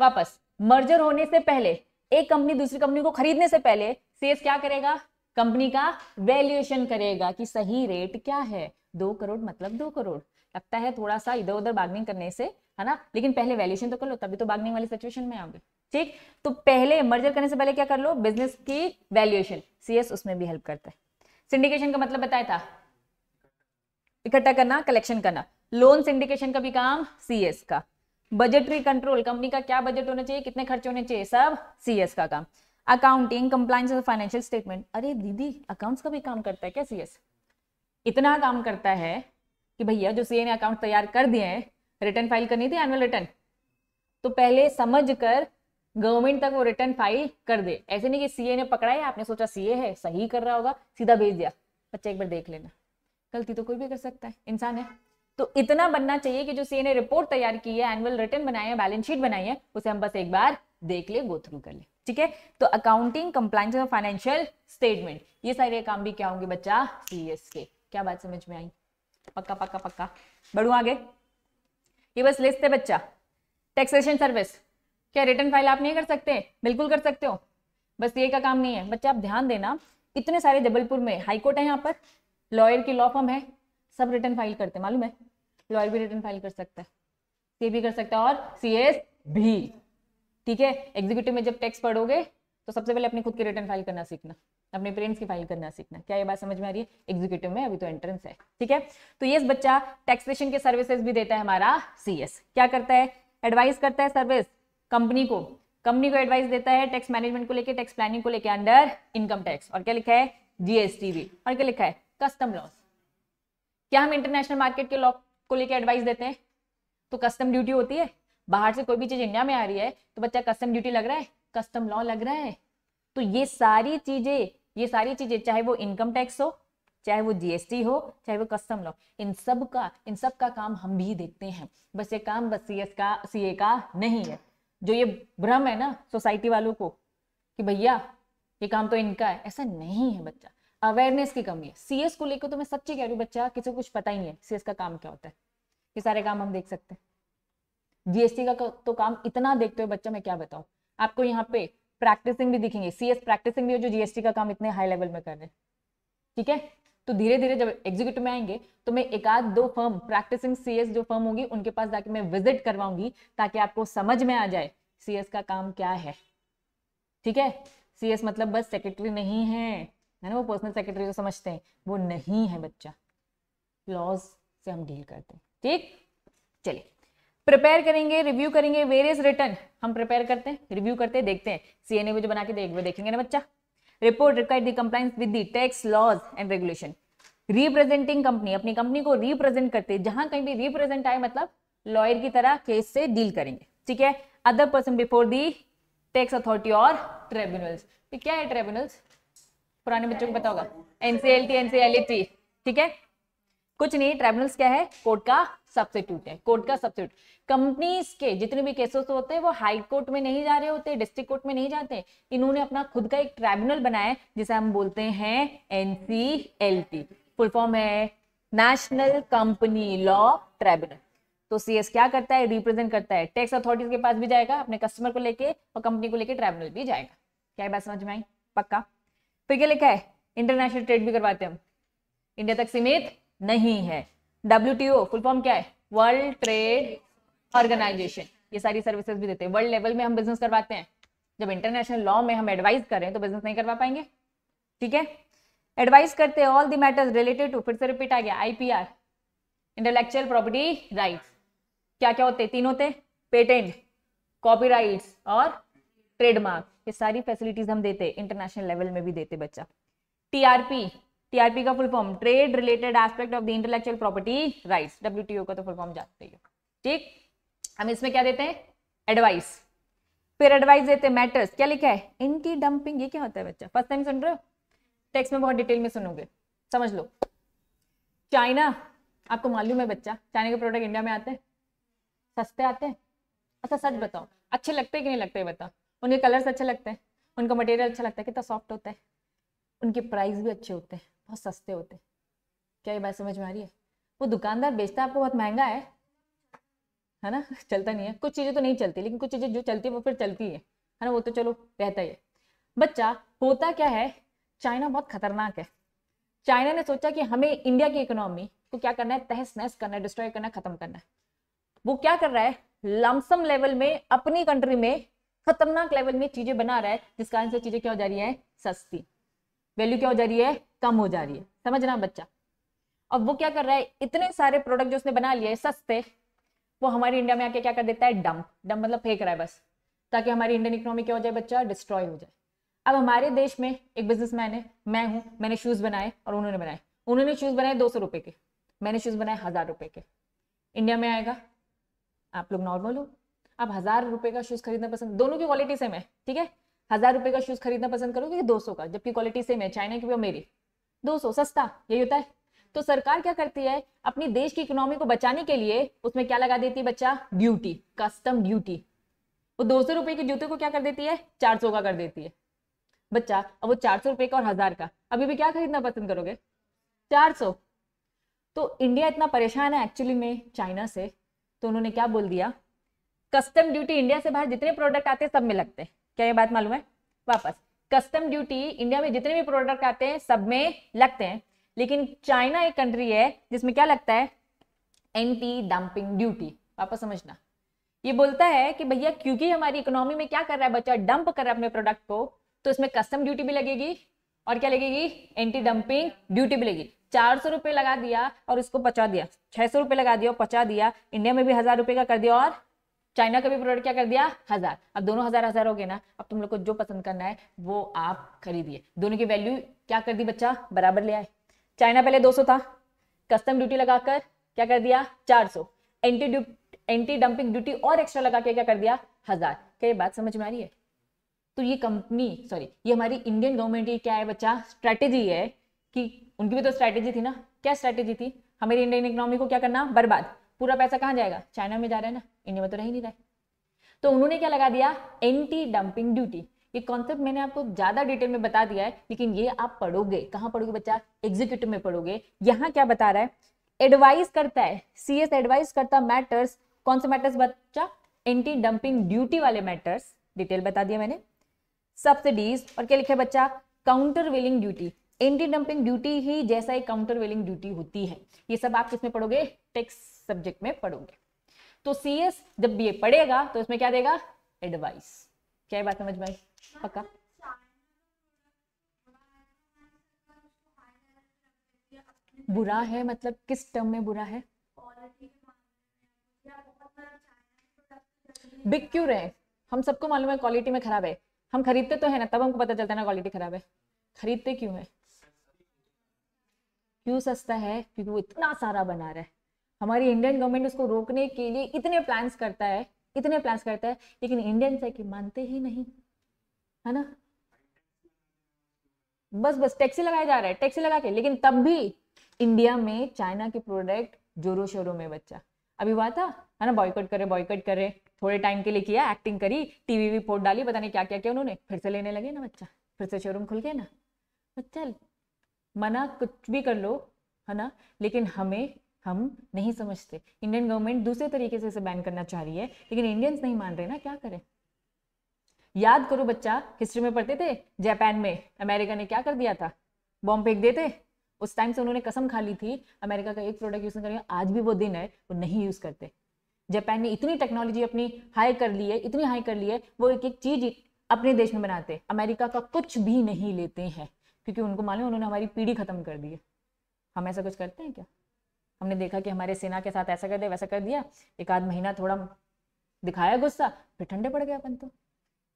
वापस मर्जर होने से पहले एक कंपनी दूसरी कंपनी को खरीदने से पहले सेस क्या करेगा कंपनी का वैल्यूएशन करेगा कि सही रेट क्या है दो करोड़ मतलब दो करोड़ लगता है थोड़ा सा इधर उधर बार्गनिंग करने से है ना लेकिन पहले वैल्यूशन तो कर लो तभी तो बार्गनिंग वाली सिचुएशन में आओगे ठीक तो पहले मर्जर करने से पहले क्या कर लो बिजनेस की वैल्यूएशन सीएस उसमें भी हेल्प करता है सिंडिकेशन का मतलब बताया था इकट्ठा करना कलेक्शन करना लोन सिंडिकेशन का भी काम सीएस का बजटरी कंट्रोल कंपनी का क्या बजट होना चाहिए कितने खर्च होने चाहिए सब सीएस का काम accounting compliance of financial statement अरे दीदी अकाउंट्स का भी काम करता है क्या सीएस इतना काम करता है कि भैया जो सी ने अकाउंट तैयार कर दिए हैं रिटर्न फाइल करनी थी एनुअल रिटर्न तो पहले समझ कर गवर्नमेंट तक वो रिटर्न फाइल कर दे ऐसे नहीं कि सीए ने पकड़ा है आपने सोचा सीए है सही कर रहा होगा सीधा भेज दिया बच्चा एक बार देख लेना गलती तो कोई भी कर सकता है इंसान है तो इतना बनना चाहिए कि जो सीए ने रिपोर्ट तैयार की है एनुअल रिटर्न बनाए हैं बैलेंस शीट बनाई है उसे हम बस एक बार देख ले गो थ्रू कर ले ठीक है तो अकाउंटिंग कंप्लाइंस और फाइनेंशियल स्टेटमेंट ये सारे काम भी क्या होंगे बच्चा सीएस के क्या बात समझ में आई पक्का पक्का पक्का बढ़ू आगे ये बस लिस्ट है बच्चा टैक्सेशन सर्विस क्या रिटर्न फाइल आप नहीं कर सकते बिल्कुल कर सकते हो बस ये का काम नहीं है बच्चा आप ध्यान देना इतने सारे जबलपुर में हाईकोर्ट है यहाँ पर लॉयर की लॉ फॉर्म है सब रिटर्न फाइल करते मालूम है लॉयर भी रिटर्न फाइल कर सकता है सी भी कर सकता है और सी भी ठीक है एग्जीक्यूटिव में जब टैक्स पढ़ोगे तो सबसे पहले अपनी खुद की रिटर्न फाइल करना सीखना अपने पेरेंट्स की फाइल करना सीखना क्या ये बात समझ में आ रही है एग्जीक्यूटिव में अभी तो एंट्रेंस है ठीक है तो ये बच्चा टैक्सेशन के सर्विसेज भी देता है हमारा सी क्या करता है एडवाइस करता है सर्विस कंपनी को कंपनी को एडवाइस देता है टैक्स मैनेजमेंट को लेकर टैक्स प्लानिंग को लेकर अंडर इनकम टैक्स और क्या लिखा है जीएसटी भी और क्या लिखा है कस्टम लॉस क्या हम इंटरनेशनल मार्केट के लॉ को लेकर एडवाइस देते हैं तो कस्टम ड्यूटी होती है बाहर से कोई भी चीज इंडिया में आ रही है तो बच्चा कस्टम ड्यूटी लग रहा है कस्टम लॉ लग रहा है तो ये सारी चीजें ये सारी चीजें चाहे वो इनकम टैक्स हो चाहे वो जीएसटी हो चाहे वो कस्टम लॉ इन सब का इन सब का काम हम भी देखते हैं बस ये काम बस सी का सीए का नहीं है जो ये भ्रम है ना सोसाइटी वालों को कि भैया ये काम तो इनका है ऐसा नहीं है बच्चा अवेयरनेस की कमी है सीएस को लेकर तो मैं सच्ची कह रही हूँ बच्चा किसी को कुछ पता ही नहीं है सीएस का काम क्या होता है ये सारे काम हम देख सकते हैं जीएसटी का तो काम इतना देखते हो बच्चा मैं क्या बताऊँ आपको यहाँ पे प्रैक्टिसिंग भी दिखेंगे सीएस प्रैक्टिसिंग भी है जो जीएसटी का काम इतने हाई लेवल में कर रहे हैं ठीक है तो धीरे धीरे जब एग्जीक्यूटिव में आएंगे तो मैं एक आध दो फर्म प्रैक्टिसिंग सीएस जो फर्म होगी उनके पास जाके मैं विजिट करवाऊंगी ताकि आपको समझ में आ जाए सीएस का काम क्या है ठीक है सीएस मतलब बस सेक्रेटरी नहीं है है ना वो पर्सनल सेक्रेटरी को समझते हैं वो नहीं है बच्चा लॉज से हम डील करते हैं ठीक चलिए प्रिपेयर करेंगे रिव्यू करेंगे वेरियस रिटर्न हम प्रिपेयर करते हैं रिव्यू करते हैं देखते हैं सीएनए को जो बना के देख देखेंगे ना बच्चा report required the compliance with the tax laws and regulation representing company अपनी कंपनी को रिप्रेजेंट करते जहां कहीं भी रिप्रेजेंट आए मतलब लॉयर की तरह केस से डील करेंगे ठीक है other person before the tax authority और ट्रिब्यूनल्स क्या है ट्रिब्यूनल्स पुराने बच्चों को बताओगा एनसीएलटी एनसीएलटी ठीक है कुछ नहीं ट्राइब्यूनल क्या है कोर्ट का सब्सिट्यूट है कोर्ट का सब्सिट्यूट कंपनीज के जितने भी केसेस होते हैं वो हाई कोर्ट में नहीं जा रहे होते डिस्ट्रिक्ट कोर्ट में नहीं जाते इन्होंने अपना खुद का एक ट्राइब्यूनल बनाया जिसे हम बोलते हैं एनसीएलटी फुल फॉर्म है नेशनल कंपनी लॉ ट्राइब्यूनल तो सीएस क्या करता है रिप्रेजेंट करता है टैक्स अथॉरिटीज के पास भी जाएगा अपने कस्टमर को लेके और कंपनी को लेकर ट्राइब्यूनल भी जाएगा क्या बात समझ में आई पक्का फिर तो क्या लिखा है इंटरनेशनल ट्रेड भी करवाते हैं हम इंडिया तक सीमित नहीं है डब्ल्यू टी फुल फॉर्म क्या है वर्ल्ड ट्रेड ऑर्गेनाइजेशन ये सारी सर्विसेज भी देते हैं वर्ल्ड लेवल में हम बिजनेस करवाते हैं जब इंटरनेशनल लॉ में हम एडवाइस करें तो बिजनेस नहीं करवा पाएंगे ठीक है एडवाइस करते हैं all the matters related to फिर से रिपीट आ गया आईपीआर इंटेलेक्चुअल प्रॉपर्टी राइट्स क्या क्या होते तीन होते पेटेंट कॉपीराइट्स और ट्रेडमार्क ये सारी फैसिलिटीज हम देते इंटरनेशनल लेवल में भी देते बच्चा टीआरपी टीआरपी का full form trade related aspect of the intellectual property right W का तो फुल फॉर्म जानते ही ठीक हम इसमें क्या देते हैं एडवाइस फिर एडवाइस देते हैं मैटर्स क्या लिखा है एंटी डंपिंग ये क्या होता है बच्चा फर्स्ट टाइम सुन रहे हो टेक्स्ट में बहुत डिटेल में सुनोगे समझ लो चाइना आपको मालूम है बच्चा चाइना के प्रोडक्ट इंडिया में आते हैं सस्ते आते हैं अच्छा सच बताओ अच्छे लगते हैं कि नहीं लगते बताओ उनके कलर्स अच्छे लगते हैं उनका मटेरियल अच्छा लगता है कितना सॉफ्ट होता है उनके प्राइस भी अच्छे होते हैं बहुत सस्ते होते हैं क्या ये बात समझ में आ रही है वो दुकानदार बेचता है आपको बहुत महंगा है है ना चलता नहीं है कुछ चीज़ें तो नहीं चलती लेकिन कुछ चीज़ें जो चलती है वो फिर चलती है है ना वो तो चलो रहता ही है बच्चा होता क्या है चाइना बहुत खतरनाक है चाइना ने सोचा कि हमें इंडिया की इकोनॉमी को क्या करना है तहस नहस करना है डिस्ट्रॉय करना है खत्म करना है वो क्या कर रहा है लमसम लेवल में अपनी कंट्री में खतरनाक लेवल में चीजें बना रहा है जिस कारण से चीजें क्या हो जा रही है सस्ती वैल्यू क्या हो जा रही है कम हो जा रही है समझना बच्चा अब वो क्या कर रहा है इतने सारे प्रोडक्ट जो उसने बना लिए सस्ते वो हमारी इंडिया में आके क्या कर देता है डंप डंप मतलब फेंक रहा है बस ताकि हमारी इंडियन इकोनॉमी क्या हो जाए बच्चा डिस्ट्रॉय हो जाए अब हमारे देश में एक बिजनेसमैन है मैं हूँ मैंने शूज़ बनाए और उन्होंने बनाए उन्होंने शूज़ बनाए दो सौ के मैंने शूज़ बनाए हज़ार रुपए के इंडिया में आएगा आप लोग नॉर्मल हो आप हज़ार रुपये का शूज़ खरीदना पसंद दोनों की क्वालिटी सेम है ठीक है हज़ार रुपये का शूज़ खरीदना पसंद करोगे दो सौ का जबकि क्वालिटी सेम है चाइना की और मेरी 200 सस्ता यही होता है तो सरकार क्या करती है अपनी देश की इकोनॉमी को बचाने के लिए उसमें क्या लगा देती है बच्चा ड्यूटी कस्टम ड्यूटी वो दो सौ रुपए की जूते को क्या कर देती है चार सौ का कर देती है बच्चा अब वो चार सौ रुपए का और हजार का अभी भी क्या खरीदना पसंद करोगे चार सौ तो इंडिया इतना परेशान है एक्चुअली में चाइना से तो उन्होंने क्या बोल दिया कस्टम ड्यूटी इंडिया से बाहर जितने प्रोडक्ट आते हैं सब में लगते हैं क्या ये बात मालूम है वापस कस्टम ड्यूटी इंडिया में जितने भी प्रोडक्ट आते हैं सब में लगते हैं लेकिन चाइना एक कंट्री है जिसमें क्या लगता है एंटी डंपिंग ड्यूटी वापस समझना ये बोलता है कि भैया क्योंकि हमारी इकोनॉमी में क्या कर रहा है बच्चा डंप कर रहा है अपने प्रोडक्ट को तो इसमें कस्टम ड्यूटी भी लगेगी और क्या लगेगी एंटी डंपिंग ड्यूटी भी लगेगी चार सौ रुपये लगा दिया और इसको पचा दिया छह सौ रुपये लगा दिया और पचा दिया इंडिया में भी हजार रुपए का कर दिया और चाइना का भी प्रोडक्ट क्या कर दिया हज़ार अब दोनों हज़ार हज़ार हो गए ना अब तुम लोग को जो पसंद करना है वो आप खरीदिए दोनों की वैल्यू क्या कर दी बच्चा बराबर ले आए चाइना पहले 200 था कस्टम ड्यूटी लगाकर क्या कर दिया 400 एंटी एंटी डंपिंग ड्यूटी और एक्स्ट्रा लगा के क्या कर दिया हज़ार क्या ये बात समझ में आ रही है तो ये कंपनी सॉरी ये हमारी इंडियन गवर्नमेंट की क्या है बच्चा स्ट्रैटेजी है कि उनकी भी तो स्ट्रैटेजी थी ना क्या स्ट्रैटेजी थी हमारी इंडियन इकोनॉमी को क्या करना बर्बाद पूरा पैसा कहाँ जाएगा चाइना में जा रहा है ना इंडिया में तो रह नहीं रहे तो उन्होंने क्या लगा दिया एंटी डंपिंग ड्यूटी ये कॉन्सेप्ट मैंने आपको ज्यादा डिटेल में बता दिया है लेकिन ये आप पढ़ोगे कहाँ पढ़ोगे बच्चा एग्जीक्यूटिव में पढ़ोगे यहाँ क्या बता रहा है एडवाइस करता है सी एस एडवाइस करता मैटर्स कौन से मैटर्स बच्चा एंटी डंपिंग ड्यूटी वाले मैटर्स डिटेल बता दिया मैंने सब्सिडीज और क्या लिखा है बच्चा countervailing duty anti dumping duty ही जैसा एक काउंटर वेलिंग ड्यूटी होती है ये सब आप किसमें पढ़ोगे टेक्स सब्जेक्ट में पढ़ोगे तो सी एस जब ये पढ़ेगा तो इसमें क्या देगा एडवाइस क्या बात समझ में पक्का बुरा है मतलब किस टर्म में बुरा है बिक क्यों रहे हम सबको मालूम है क्वालिटी में खराब है हम खरीदते तो है ना तब हमको पता चलता है ना क्वालिटी खराब है खरीदते क्यों है क्यों सस्ता है क्योंकि वो इतना सारा बना रहा है हमारी इंडियन गवर्नमेंट उसको रोकने के लिए इतने प्लान्स करता है इतने प्लान्स करता है लेकिन इंडियंस है कि मानते ही नहीं है ना बस बस टैक्सी लगाया जा रहा है टैक्सी लगा के लेकिन तब भी इंडिया में चाइना के प्रोडक्ट जोरों शोरों में बच्चा अभी हुआ था है ना बॉयकट करे बॉयकट करे थोड़े टाइम के लिए किया एक्टिंग करी टीवी भी फोड़ डाली पता नहीं क्या क्या किया उन्होंने फिर से लेने लगे ना बच्चा फिर से शोरूम खुल गए ना बच्चा तो मना कुछ भी कर लो है ना लेकिन हमें हम नहीं समझते इंडियन गवर्नमेंट दूसरे तरीके से इसे बैन करना चाह रही है लेकिन इंडियंस नहीं मान रहे ना क्या करें याद करो बच्चा हिस्ट्री में पढ़ते थे जापान में अमेरिका ने क्या कर दिया था बॉम्ब फेंक देते उस टाइम से उन्होंने कसम खा ली थी अमेरिका का एक प्रोडक्ट यूज़ करेंगे आज भी वो दिन है वो नहीं यूज़ करते जापान ने इतनी टेक्नोलॉजी अपनी हाई कर ली है इतनी हाई कर ली है वो एक एक चीज़ अपने देश में बनाते अमेरिका का कुछ भी नहीं लेते हैं क्योंकि उनको मालूम उन्होंने हमारी पीढ़ी ख़त्म कर दी है हम ऐसा कुछ करते हैं क्या हमने देखा कि हमारे सेना के साथ ऐसा कर दिया वैसा कर दिया एक आध महीना थोड़ा दिखाया गुस्सा फिर ठंडे पड़ गए अपन तो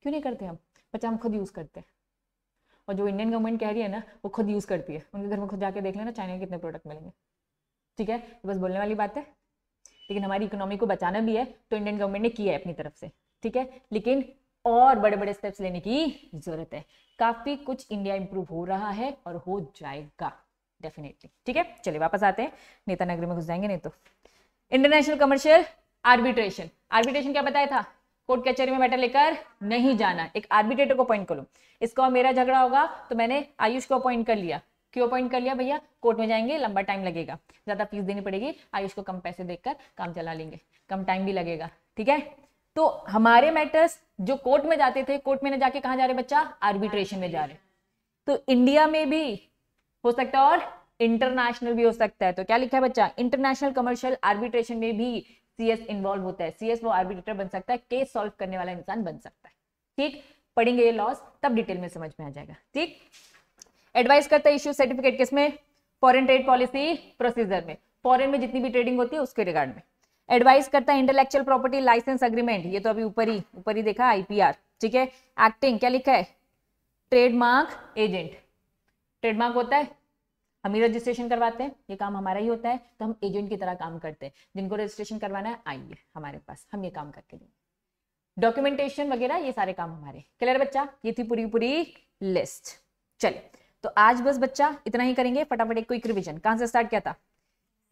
क्यों नहीं करते हम बच्चा हम खुद यूज़ करते हैं और जो इंडियन गवर्नमेंट कह रही है ना वो खुद यूज़ करती है उनके घर में खुद जाके देख लेना चाइना के कितने प्रोडक्ट मिलेंगे ठीक है तो बस बोलने वाली बात है लेकिन हमारी इकोनॉमी को बचाना भी है तो इंडियन गवर्नमेंट ने किया है अपनी तरफ से ठीक है लेकिन और बड़े बड़े स्टेप्स लेने की जरूरत है काफी कुछ इंडिया इंप्रूव हो रहा है और हो जाएगा डेफिनेटली ठीक है चलिए वापस आते हैं नेता नगरी में घुस जाएंगे नहीं तो इंटरनेशनल कमर्शियल आर्बिट्रेशन आर्बिट्रेशन क्या बताया था कोर्ट कचहरी में मैटर लेकर नहीं जाना एक आर्बिट्रेटर को अपॉइंट करो इसका मेरा झगड़ा होगा तो मैंने आयुष को अपॉइंट कर लिया क्यों अपॉइंट कर लिया भैया कोर्ट में जाएंगे लंबा टाइम लगेगा ज्यादा फीस देनी पड़ेगी आयुष को कम पैसे देकर काम चला लेंगे कम टाइम भी लगेगा ठीक है तो हमारे मैटर्स जो कोर्ट में जाते थे कोर्ट में ना जाके कहा जा रहे बच्चा आर्बिट्रेशन में जा रहे तो इंडिया में भी हो सकता है और इंटरनेशनल भी हो सकता है तो क्या लिखा है बच्चा इंटरनेशनल कमर्शियल आर्बिट्रेशन में भी सीएस इन्वॉल्व होता है सीएस वो आर्बिट्रेटर बन सकता है केस सॉल्व करने वाला इंसान बन सकता है ठीक पढ़ेंगे ये लॉस तब डिटेल में समझ में आ जाएगा ठीक एडवाइस करता है इश्यू सर्टिफिकेट किस में फॉरन ट्रेड पॉलिसी प्रोसीजर में फॉरन में जितनी भी ट्रेडिंग होती है उसके रिगार्ड में एडवाइस करता है इंटेलेक्चुअल प्रॉपर्टी लाइसेंस अग्रीमेंट ये तो अभी ऊपर ही ऊपर ही देखा आईपीआर ठीक है एक्टिंग क्या लिखा है ट्रेडमार्क एजेंट ट्रेडमार्क होता है हम ही रजिस्ट्रेशन करवाते हैं ये काम हमारा ही होता है तो हम एजेंट की तरह काम करते हैं जिनको रजिस्ट्रेशन करवाना है आइए हमारे पास हम ये काम करके देंगे डॉक्यूमेंटेशन वगैरह ये सारे काम हमारे क्लियर बच्चा ये थी पूरी पूरी लिस्ट चले तो आज बस बच्चा इतना ही करेंगे फटाफट एक क्विक रिविजन कहां से स्टार्ट किया था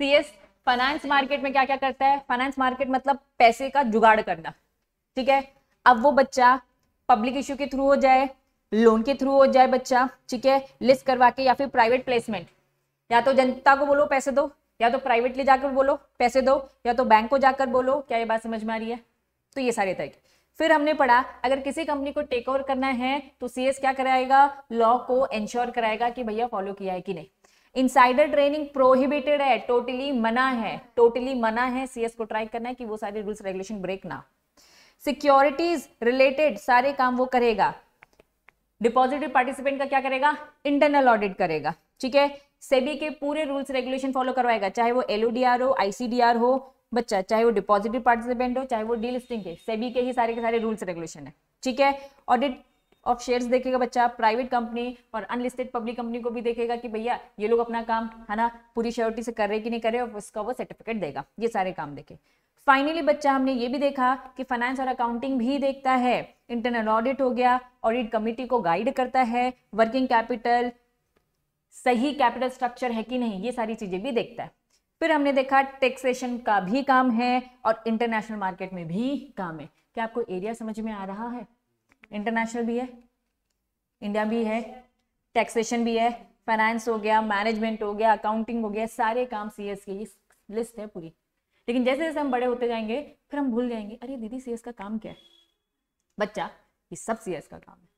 सी एस फाइनेंस मार्केट में क्या क्या करता है फाइनेंस मार्केट मतलब पैसे का जुगाड़ करना ठीक है अब वो बच्चा पब्लिक इश्यू के थ्रू हो जाए लोन के थ्रू हो जाए बच्चा ठीक है लिस्ट करवा के या फिर प्राइवेट प्लेसमेंट या तो जनता को बोलो पैसे दो या तो प्राइवेटली जाकर बोलो पैसे दो या तो बैंक को जाकर बोलो क्या ये बात समझ में आ रही है तो ये सारे तरीके फिर हमने पढ़ा अगर किसी कंपनी को टेक ओवर करना है तो सीएस क्या कराएगा लॉ को इंश्योर कराएगा कि भैया फॉलो किया है कि नहीं इनसाइडर ट्रेनिंग प्रोहिबिटेड है टोटली मना है टोटली मना है सीएस को ट्राई करना है कि वो सारे रूल्स रेगुलेशन ब्रेक ना सिक्योरिटीज रिलेटेड सारे काम वो करेगा डिपॉजिटरी पार्टिसिपेंट का क्या करेगा इंटरनल ऑडिट करेगा ठीक है सेबी के पूरे रूल्स रेगुलेशन फॉलो करवाएगा चाहे वो एलओडीआर हो आईसीडीआर हो बच्चा चाहे वो डिपॉजिटरी पार्टिसिपेंट हो चाहे वो डीलिस्टिंग के सेबी के ही सारे के सारे रूल्स रेगुलेशन है ठीक है ऑडिट ऑफ शेयर्स देखेगा बच्चा प्राइवेट कंपनी और अनलिस्टेड पब्लिक कंपनी को भी देखेगा कि भैया ये लोग अपना काम है ना पूरी श्योरिटी से कर रहे कि नहीं कर रहे और उसका वो सर्टिफिकेट देगा ये सारे काम देखे फाइनली बच्चा हमने ये भी देखा कि फाइनेंस और अकाउंटिंग भी देखता है इंटरनल ऑडिट हो गया ऑडिट कमेटी को गाइड करता है वर्किंग कैपिटल सही कैपिटल स्ट्रक्चर है कि नहीं ये सारी चीज़ें भी देखता है फिर हमने देखा टैक्सेशन का भी काम है और इंटरनेशनल मार्केट में भी काम है क्या आपको एरिया समझ में आ रहा है इंटरनेशनल भी है इंडिया भी है टैक्सेशन भी है फाइनेंस हो गया मैनेजमेंट हो गया अकाउंटिंग हो गया सारे काम सी एस की लिस्ट है पूरी लेकिन जैसे जैसे हम बड़े होते जाएंगे फिर हम भूल जाएंगे अरे दीदी सीएस का काम क्या है बच्चा ये सब सीएस का काम है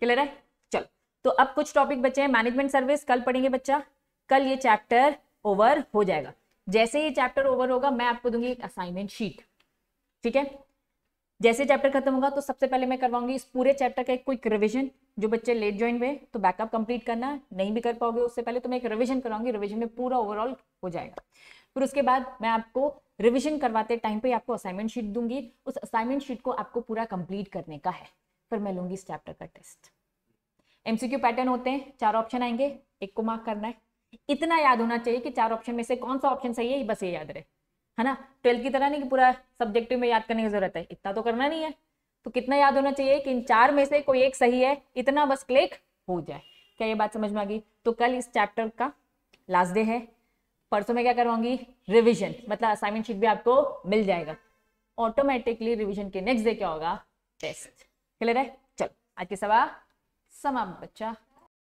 क्लियर है चलो तो अब कुछ टॉपिक बचे हैं मैनेजमेंट सर्विस कल पढ़ेंगे बच्चा कल ये चैप्टर ओवर हो जाएगा जैसे ये चैप्टर ओवर होगा मैं आपको दूंगी असाइनमेंट शीट ठीक है जैसे चैप्टर खत्म होगा तो सबसे पहले मैं करवाऊंगी इस पूरे चैप्टर का एक क्विक रिवीजन जो बच्चे लेट ज्वाइन हुए तो बैकअप कंप्लीट करना नहीं भी कर पाओगे उससे पहले तो मैं एक रिवीजन कराऊंगी रिवीजन में पूरा ओवरऑल हो जाएगा फिर उसके बाद मैं आपको रिविजन करवाते टाइम पर आपको असाइनमेंट शीट दूंगी उस असाइनमेंट शीट को आपको पूरा कंप्लीट करने का है फिर मैं लूंगी इस चैप्टर का टेस्ट एमसीक्यू पैटर्न होते हैं चार ऑप्शन आएंगे एक को मार्क करना है इतना याद होना चाहिए कि चार ऑप्शन में से कौन सा ऑप्शन सही है बस ये याद रहे है ना ट्वेल्थ की तरह नहीं कि पूरा सब्जेक्टिव में याद करने की जरूरत है इतना तो करना नहीं है तो कितना याद होना चाहिए कि इन चार में से कोई एक सही है इतना बस क्लिक हो जाए क्या ये बात समझ में आ गई तो कल इस चैप्टर का लास्ट डे है परसों में क्या करवाऊंगी रिविजन मतलब असाइनमेंट शीट भी आपको मिल जाएगा ऑटोमेटिकली रिविजन के नेक्स्ट डे क्या होगा टेस्ट क्लियर है चलो आज की सवा समाप्त बच्चा